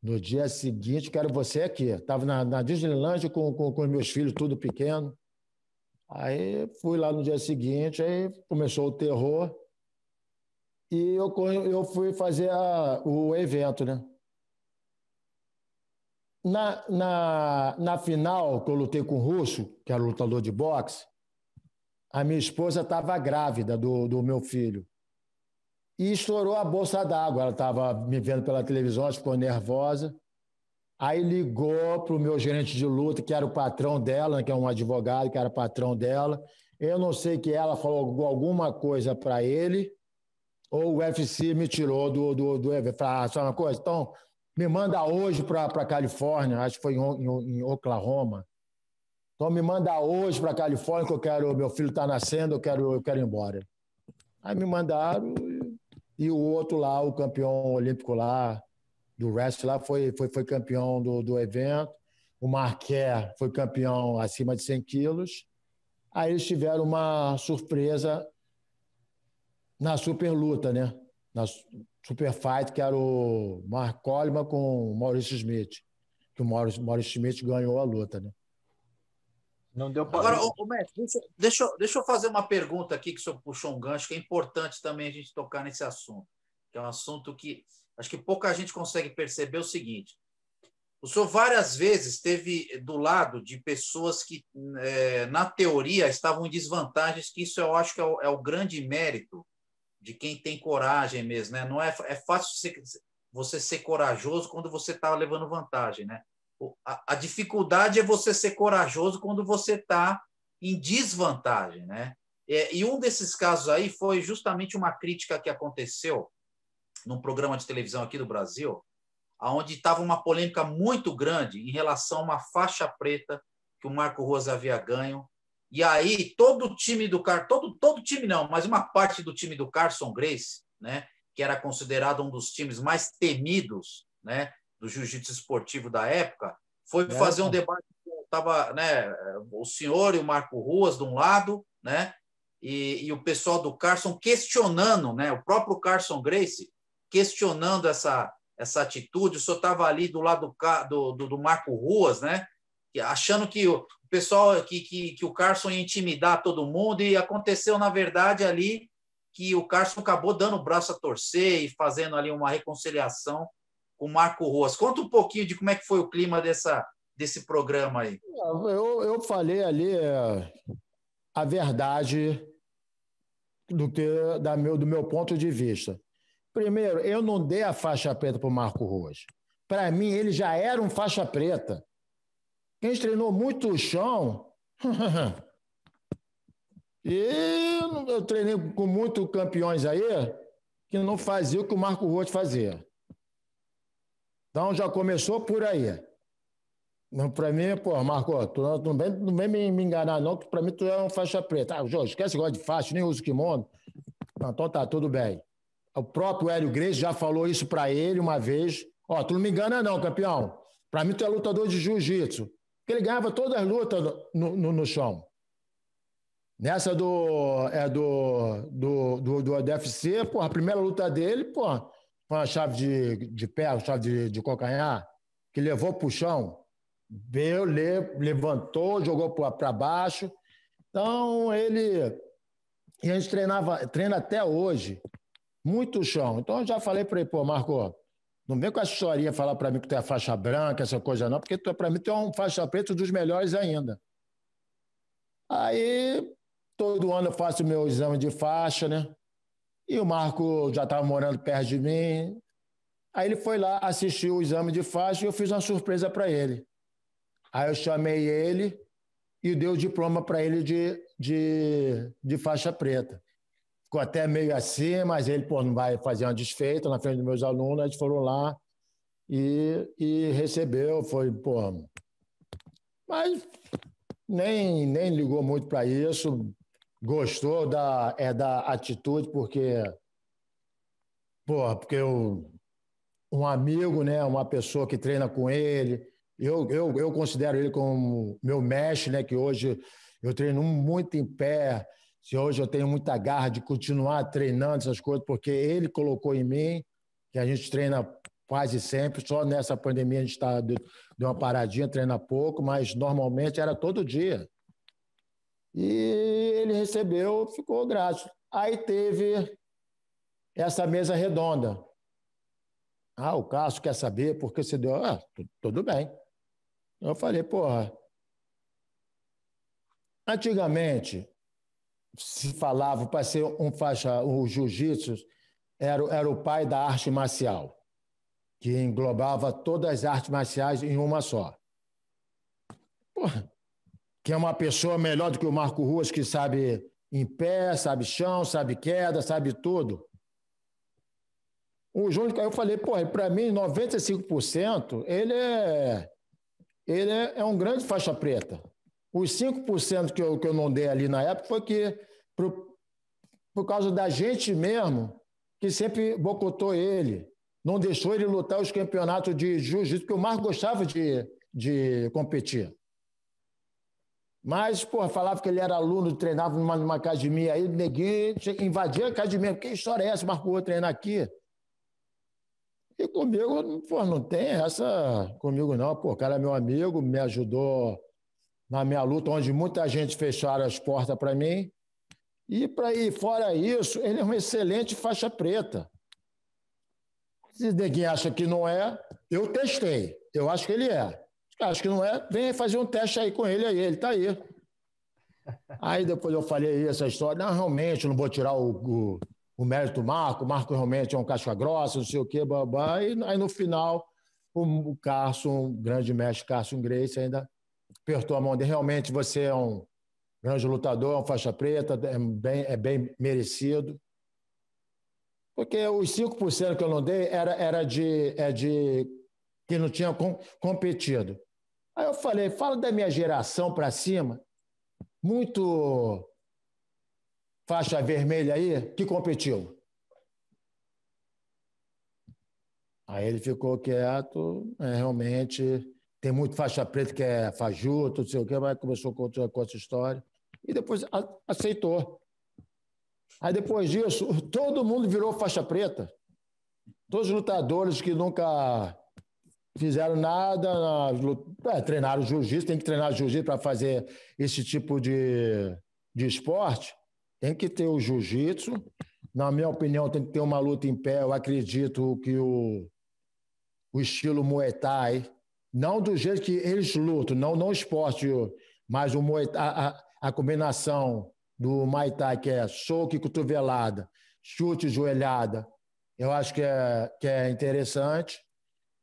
no dia seguinte quero você aqui. Estava na, na Disneyland com, com, com meus filhos, tudo pequeno. Aí fui lá no dia seguinte, aí começou o terror e eu, eu fui fazer a, o evento, né? Na, na, na final, que eu lutei com o Russo, que era lutador de boxe, a minha esposa estava grávida do, do meu filho. E estourou a bolsa d'água. Ela estava me vendo pela televisão, ela ficou nervosa. Aí ligou para o meu gerente de luta, que era o patrão dela, né, que é um advogado, que era patrão dela. Eu não sei que ela falou alguma coisa para ele, ou o UFC me tirou do, do, do evento. Falei, ah, só uma coisa, então me manda hoje para a Califórnia, acho que foi em, em, em, Oklahoma. Então me manda hoje para a Califórnia, que eu quero, meu filho está nascendo, eu quero, eu quero ir embora. Aí me mandaram, e o outro lá, o campeão olímpico lá, do wrestling lá, foi, foi, foi campeão do, do evento. O Marquer foi campeão acima de 100 quilos. Aí eles tiveram uma surpresa na super luta, né? Na super fight, que era o Mark Coleman com o Maurício Smith. Que o Maurício, Schmidt Smith ganhou a luta, né? Não deu para. Agora, ô, ô Mestre, deixa, deixa, deixa, eu fazer uma pergunta aqui que o senhor puxou um gancho, que é importante também a gente tocar nesse assunto, que é um assunto que acho que pouca gente consegue perceber o seguinte: o senhor várias vezes teve do lado de pessoas que, é, na teoria, estavam em desvantagens, que isso eu acho que é o, é o grande mérito de quem tem coragem mesmo, né? Não é, é fácil ser, você ser corajoso quando você está levando vantagem, né? A, a, dificuldade é você ser corajoso quando você está em desvantagem, né? É, e um desses casos aí foi justamente uma crítica que aconteceu num programa de televisão aqui do Brasil, aonde estava uma polêmica muito grande em relação a uma faixa preta que o Marco Ruas havia ganho. E aí todo o time do Car, todo todo time não, mas uma parte do time do Carson Grace, né, que era considerado um dos times mais temidos, né, do jiu-jitsu esportivo da época, foi é. fazer um debate tava, né, o senhor e o Marco Ruas de um lado, né, e, e o pessoal do Carson questionando, né, o próprio Carson Grace questionando essa, essa atitude. O senhor estava ali do lado do, do, do, Marco Ruas, né? achando que o pessoal, que, que, que o Carson ia intimidar todo mundo, e aconteceu, na verdade, ali que o Carson acabou dando o braço a torcer e fazendo ali uma reconciliação com o Marco Ruas. Conta um pouquinho de como é que foi o clima dessa, desse programa aí. Eu, eu falei ali é, a verdade do que da meu, do meu ponto de vista. Primeiro, eu não dei a faixa preta para o Marco Ruas. Para mim, ele já era um faixa preta. Quem treinou muito o chão. [laughs] e eu treinei com muitos campeões aí que não faziam o que o Marco Ruas fazia. Então já começou por aí. Para mim, pô, Marco, tu não, vem, não vem me, enganar, não, que para mim tu é um faixa preta. Ah, Jô, esquece igual de faixa, nem uso kimono. Então tá, tudo bem. O próprio Hélio Grace já falou isso para ele uma vez. Ó, oh, tu não me engana não, campeão. Para mim tu é lutador de jiu-jitsu. Porque ele ganhava todas as lutas no, no, no chão. Nessa do, é do, do, do, do DFC, porra, a primeira luta dele, pô, foi uma chave de, de pé, chave de, de calcanhar, que levou pro chão. Veio, le, levantou, jogou para baixo. Então, ele. E a gente treinava, treina até hoje muito chão. Então eu já falei para ele, pô, Marco, não vem com essa historinha falar para mim que tu é faixa branca, essa coisa não, porque para mim tu é um faixa preta dos melhores ainda. Aí todo ano eu faço o meu exame de faixa, né? E o Marco já estava morando perto de mim. Aí ele foi lá assistir o exame de faixa e eu fiz uma surpresa para ele. Aí eu chamei ele e dei o diploma para ele de, de, de faixa preta ficou até meio assim, mas ele pô, não vai fazer uma desfeita na frente dos meus alunos, eles foram lá e, e recebeu, foi, pô. Mas nem, nem ligou muito para isso, gostou da, é, da atitude, porque, pô, porque eu, um amigo, né, uma pessoa que treina com ele, eu, eu, eu considero ele como meu mestre, né, que hoje eu treino muito em pé, se hoje eu tenho muita garra de continuar treinando essas coisas, porque ele colocou em mim, que a gente treina quase sempre, só nessa pandemia a gente tá, deu uma paradinha, treina pouco, mas normalmente era todo dia. E ele recebeu, ficou grato. Aí teve essa mesa redonda. Ah, o Cássio quer saber por que você deu. Ah, tudo bem. Eu falei, porra. Antigamente, se falava para ser um faixa, o jiu-jitsu era, era o pai da arte marcial, que englobava todas as artes marciais em uma só. Porra, que é uma pessoa melhor do que o Marco Ruas, que sabe em pé, sabe chão, sabe queda, sabe tudo. O Júnior, eu falei, porra, para mim, 95%, ele é ele é, é um grande faixa preta. Os 5% que eu, que eu não dei ali na época foi que, por, por causa da gente mesmo, que sempre bocotou ele, não deixou ele lutar os campeonatos de jiu-jitsu que eu mais gostava de, de competir. Mas, porra, falava que ele era aluno, treinava numa, numa academia aí, neguinho, invadia a academia. Que história é essa? Marcou treinar aqui. E comigo, porra, não tem essa comigo não. Pô, o cara é meu amigo, me ajudou na minha luta, onde muita gente fecharam as portas para mim. E para ir fora isso, ele é um excelente faixa preta. Se ninguém acha que não é, eu testei. Eu acho que ele é. Acho que não é, vem fazer um teste aí com ele aí, ele está aí. Aí depois eu falei essa história, não, realmente, não vou tirar o, o, o mérito do Marco, o Marco realmente é um caixa grossa, não sei o quê, babá. E aí no final, o, o Carson, o grande mestre Carson Grace, ainda apertou a mão dele. Realmente você é um grande lutador, é um faixa preta, é bem, é bem merecido. Porque os 5% que eu não dei era, era de, é de que não tinha com, competido. Aí eu falei, fala da minha geração para cima, muito faixa vermelha aí, que competiu. Aí ele ficou quieto, né, realmente tem muito faixa preta que é fajuto, não sei o quê, mas começou com, outra, com essa história. E depois a, aceitou. Aí depois disso, [laughs] todo mundo virou faixa preta. Todos os lutadores que nunca fizeram nada, na, é, treinaram jiu-jitsu, tem que treinar jiu-jitsu para fazer esse tipo de, de esporte. Tem que ter o jiu-jitsu. Na minha opinião, tem que ter uma luta em pé. Eu acredito que o, o estilo Muay Thai não do jeito que eles lutam, não, não esporte, mas o Muay, a, a, a combinação do Muay Thai, que é soco e cotovelada, chute joelhada, eu acho que é, que é interessante.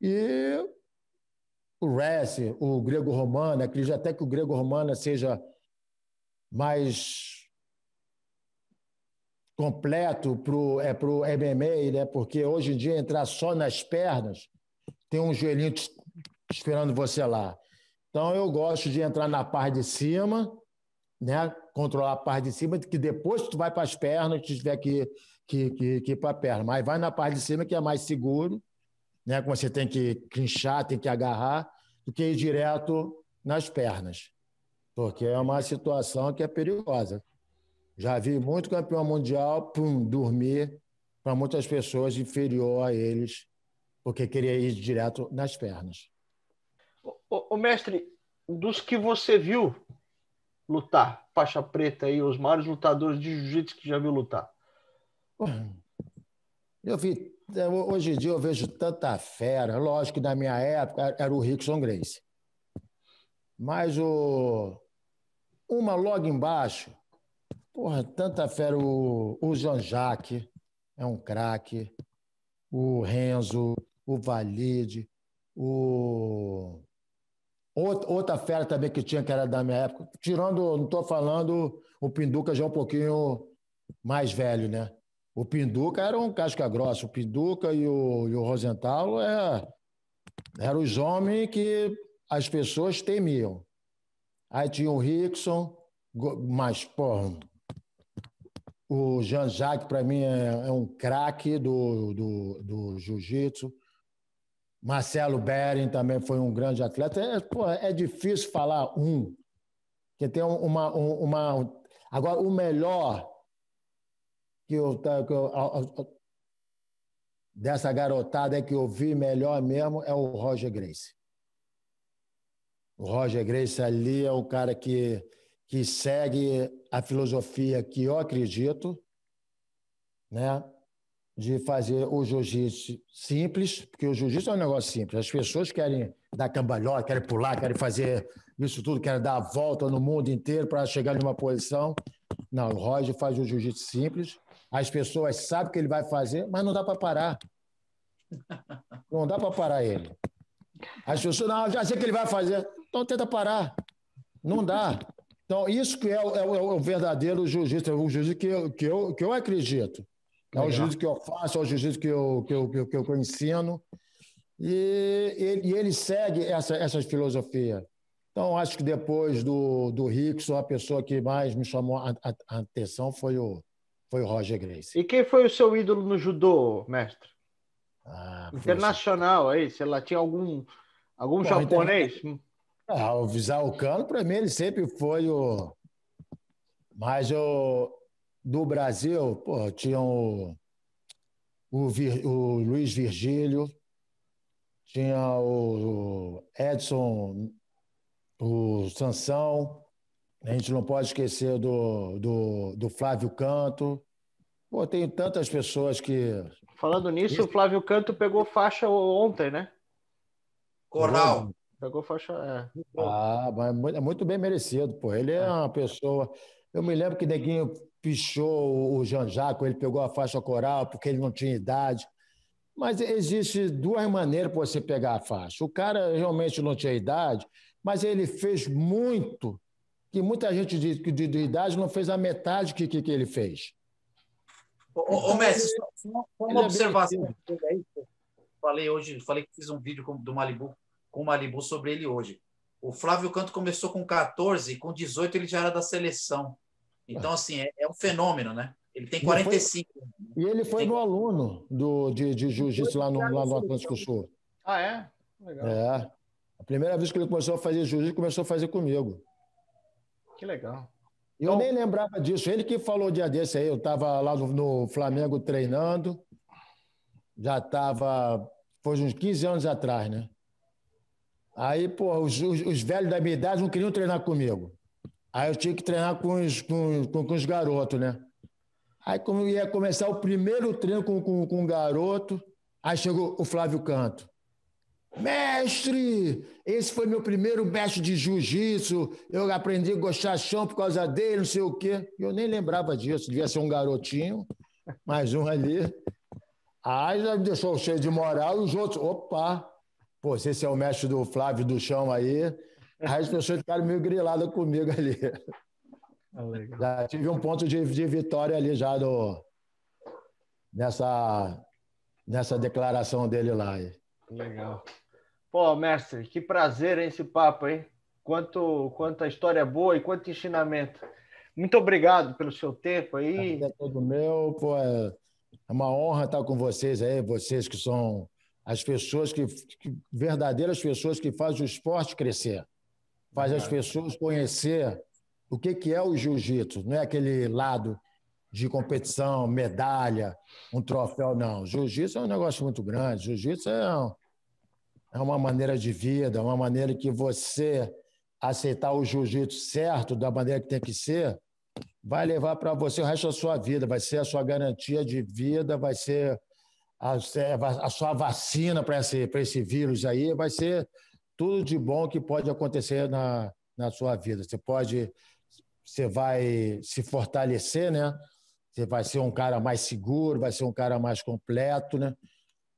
E o wrestling, o grego-romano, acredito até que o grego-romano seja mais completo pro, é pro MMA, né? Porque hoje em dia entrar só nas pernas, tem um joelhinho esperando você lá. Então, eu gosto de entrar na parte de cima, né? controlar a parte de cima, que depois tu vai para as pernas, tu tiver que, que, que, que ir para a perna. Mas vai na parte de cima, que é mais seguro, né? que você tem que clinchar, tem que agarrar, do que ir direto nas pernas. Porque é uma situação que é perigosa. Já vi muito campeão mundial pum, dormir para muitas pessoas inferior a eles, porque queria ir direto nas pernas. O mestre, dos que você viu lutar, faixa preta aí, os maiores lutadores de jiu-jitsu que já viu lutar. Eu vi, é, hoje em dia eu vejo tanta fera, lógico que na minha época era o Rickson Grace. Mas o uma logo embaixo, porra, tanta fera o, o Jean Jacques, é um craque, o Renzo, o Valide, o Outra fera também que tinha, que era da minha época, tirando, não estou falando, o Pinduca já é um pouquinho mais velho, né? O Pinduca era um casca grossa, o Pinduca e o, e o Rosenthal é, eram os homens que as pessoas temiam. Aí tinha o Rickson, mas, porra, o Jean-Jacques, para mim, é, é um craque do, do, do jiu-jitsu. Marcelo Beren também foi um grande atleta. É, é difícil falar um, que tem uma, uma, uma. Agora, o melhor que eu, que eu, dessa garotada que eu vi melhor mesmo é o Roger Grace. O Roger Grace ali é o cara que, que segue a filosofia que eu acredito, né? de fazer o jiu-jitsu simples, porque o jiu-jitsu é um negócio simples. As pessoas querem dar cambalhota, querem pular, querem fazer isso tudo, querem dar a volta no mundo inteiro para chegar numa posição. Não, o Roger faz o jiu-jitsu simples. As pessoas sabem o que ele vai fazer, mas não dá para parar. Não dá para parar ele. As pessoas, não, já sei o que ele vai fazer. Então tenta parar. Não dá. Então, isso que é, é, é o verdadeiro jiu-jitsu, é o jiu-jitsu que, eu, que, eu, que eu acredito. É o jiu-jitsu que eu faço, é o jiu-jitsu que eu, que, eu, que, eu, que eu ensino. E ele, ele segue essa, essa filosofia. Então, acho que depois do, do Rickson, a pessoa que mais me chamou a, a, a atenção foi o, foi o Roger Grace. E quem foi o seu ídolo no judô, mestre? Ah, Internacional, aí, sei lá, tinha algum, algum Bom, japonês? Então, ah, o Visal Cano, para mim, ele sempre foi o. Mas eu, do Brasil, pô, tinham o, o, Vir, o, Luiz Virgílio, tinha o Edson, o Sansão, a gente não pode esquecer do, do, do Flávio Canto. Pô, tem tantas pessoas que. Falando nisso, o Flávio Canto pegou faixa ontem, né? Coral. Pegou faixa. É. Ah, mas é, é muito bem merecido, pô. Ele é, é uma pessoa. Eu me lembro que Neguinho pichou o Jean Jaco, ele pegou a faixa coral porque ele não tinha idade. Mas existe duas maneiras para você pegar a faixa. O cara realmente não tinha idade, mas ele fez muito, que muita gente diz que de, de, idade não fez a metade que, que, que ele fez. Ô, ô, ô Mestre, só uma ele é observação. É falei hoje, falei que fiz um vídeo com, do Malibu, com o Malibu sobre ele hoje. O Flávio Canto começou com 14 com 18 ele já era da seleção. Então, assim, é, é um fenômeno, né? Ele tem 45. E, foi... Né? e ele foi ele tem... aluno do, de, de jiu-jitsu lá no, lá no Atlântico Sul. Ah, é? Legal. É. A primeira vez que ele começou a fazer jiu-jitsu, começou a fazer comigo. Que legal. Eu então... nem lembrava disso. Ele que falou dia desse aí. Eu estava lá no, no, Flamengo treinando. Já estava. Foi uns 15 anos atrás, né? Aí, pô, os, os, os velhos da minha idade não queriam treinar comigo. Aí eu tinha que treinar com os, com, com, com os garotos, né? Aí como ia começar o primeiro treino com, com, com um garoto, aí chegou o Flávio Canto. Mestre, esse foi meu primeiro mestre de jiu-jitsu. Eu aprendi a gostar chão por causa dele, não sei o quê. Eu nem lembrava disso, devia ser um garotinho, mais um ali. Aí já me deixou cheio de moral e os outros, opa, pô, esse é o mestre do Flávio do chão aí, Aí as pessoas ficaram meio griladas comigo ali. Ah, já tive um ponto de, de vitória ali já do, nessa, nessa declaração dele lá. Legal. Pô, mestre, que prazer hein, esse papo, hein? Quanto, quanta história boa e quanto ensinamento. Muito obrigado pelo seu tempo aí. É todo meu, pô, é, é uma honra estar com vocês aí, vocês que são as pessoas que, que verdadeiras pessoas que fazem o esporte crescer faz as pessoas conhecer o que, que é o jiu-jitsu, não é aquele lado de competição, medalha, um troféu, não. Jiu-jitsu é um negócio muito grande, jiu-jitsu é, um, é uma maneira de vida, uma maneira que você aceitar o jiu-jitsu certo, da maneira que tem que ser, vai levar para você o resto da sua vida, vai ser a sua garantia de vida, vai ser a, a sua vacina para esse, esse vírus aí, vai ser tudo de bom que pode acontecer na, na sua vida. Você pode, você vai se fortalecer, né? Você vai ser um cara mais seguro, vai ser um cara mais completo, né?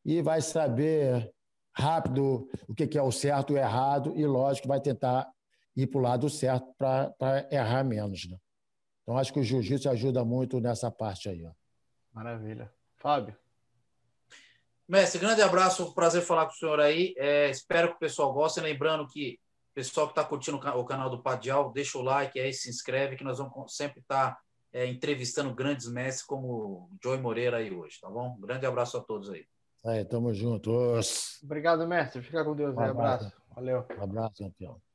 E vai saber rápido o que, é o certo e o errado, e lógico, vai tentar ir para o lado certo para errar menos, né? Então acho que o jiu-jitsu ajuda muito nessa parte aí, ó. Maravilha. Fábio? Mestre, grande abraço, prazer falar com o senhor aí. É, espero que o pessoal goste. Lembrando que o pessoal que está curtindo o canal do Padial, deixa o like aí, se inscreve, que nós vamos sempre estar tá, é, entrevistando grandes mestres como o Joey Moreira aí hoje, tá bom? Grande abraço a todos aí. Aí, é, tamo junto. Obrigado, mestre. Fica com Deus. Um abraço. Abraço. Valeu. Um abraço, campeão.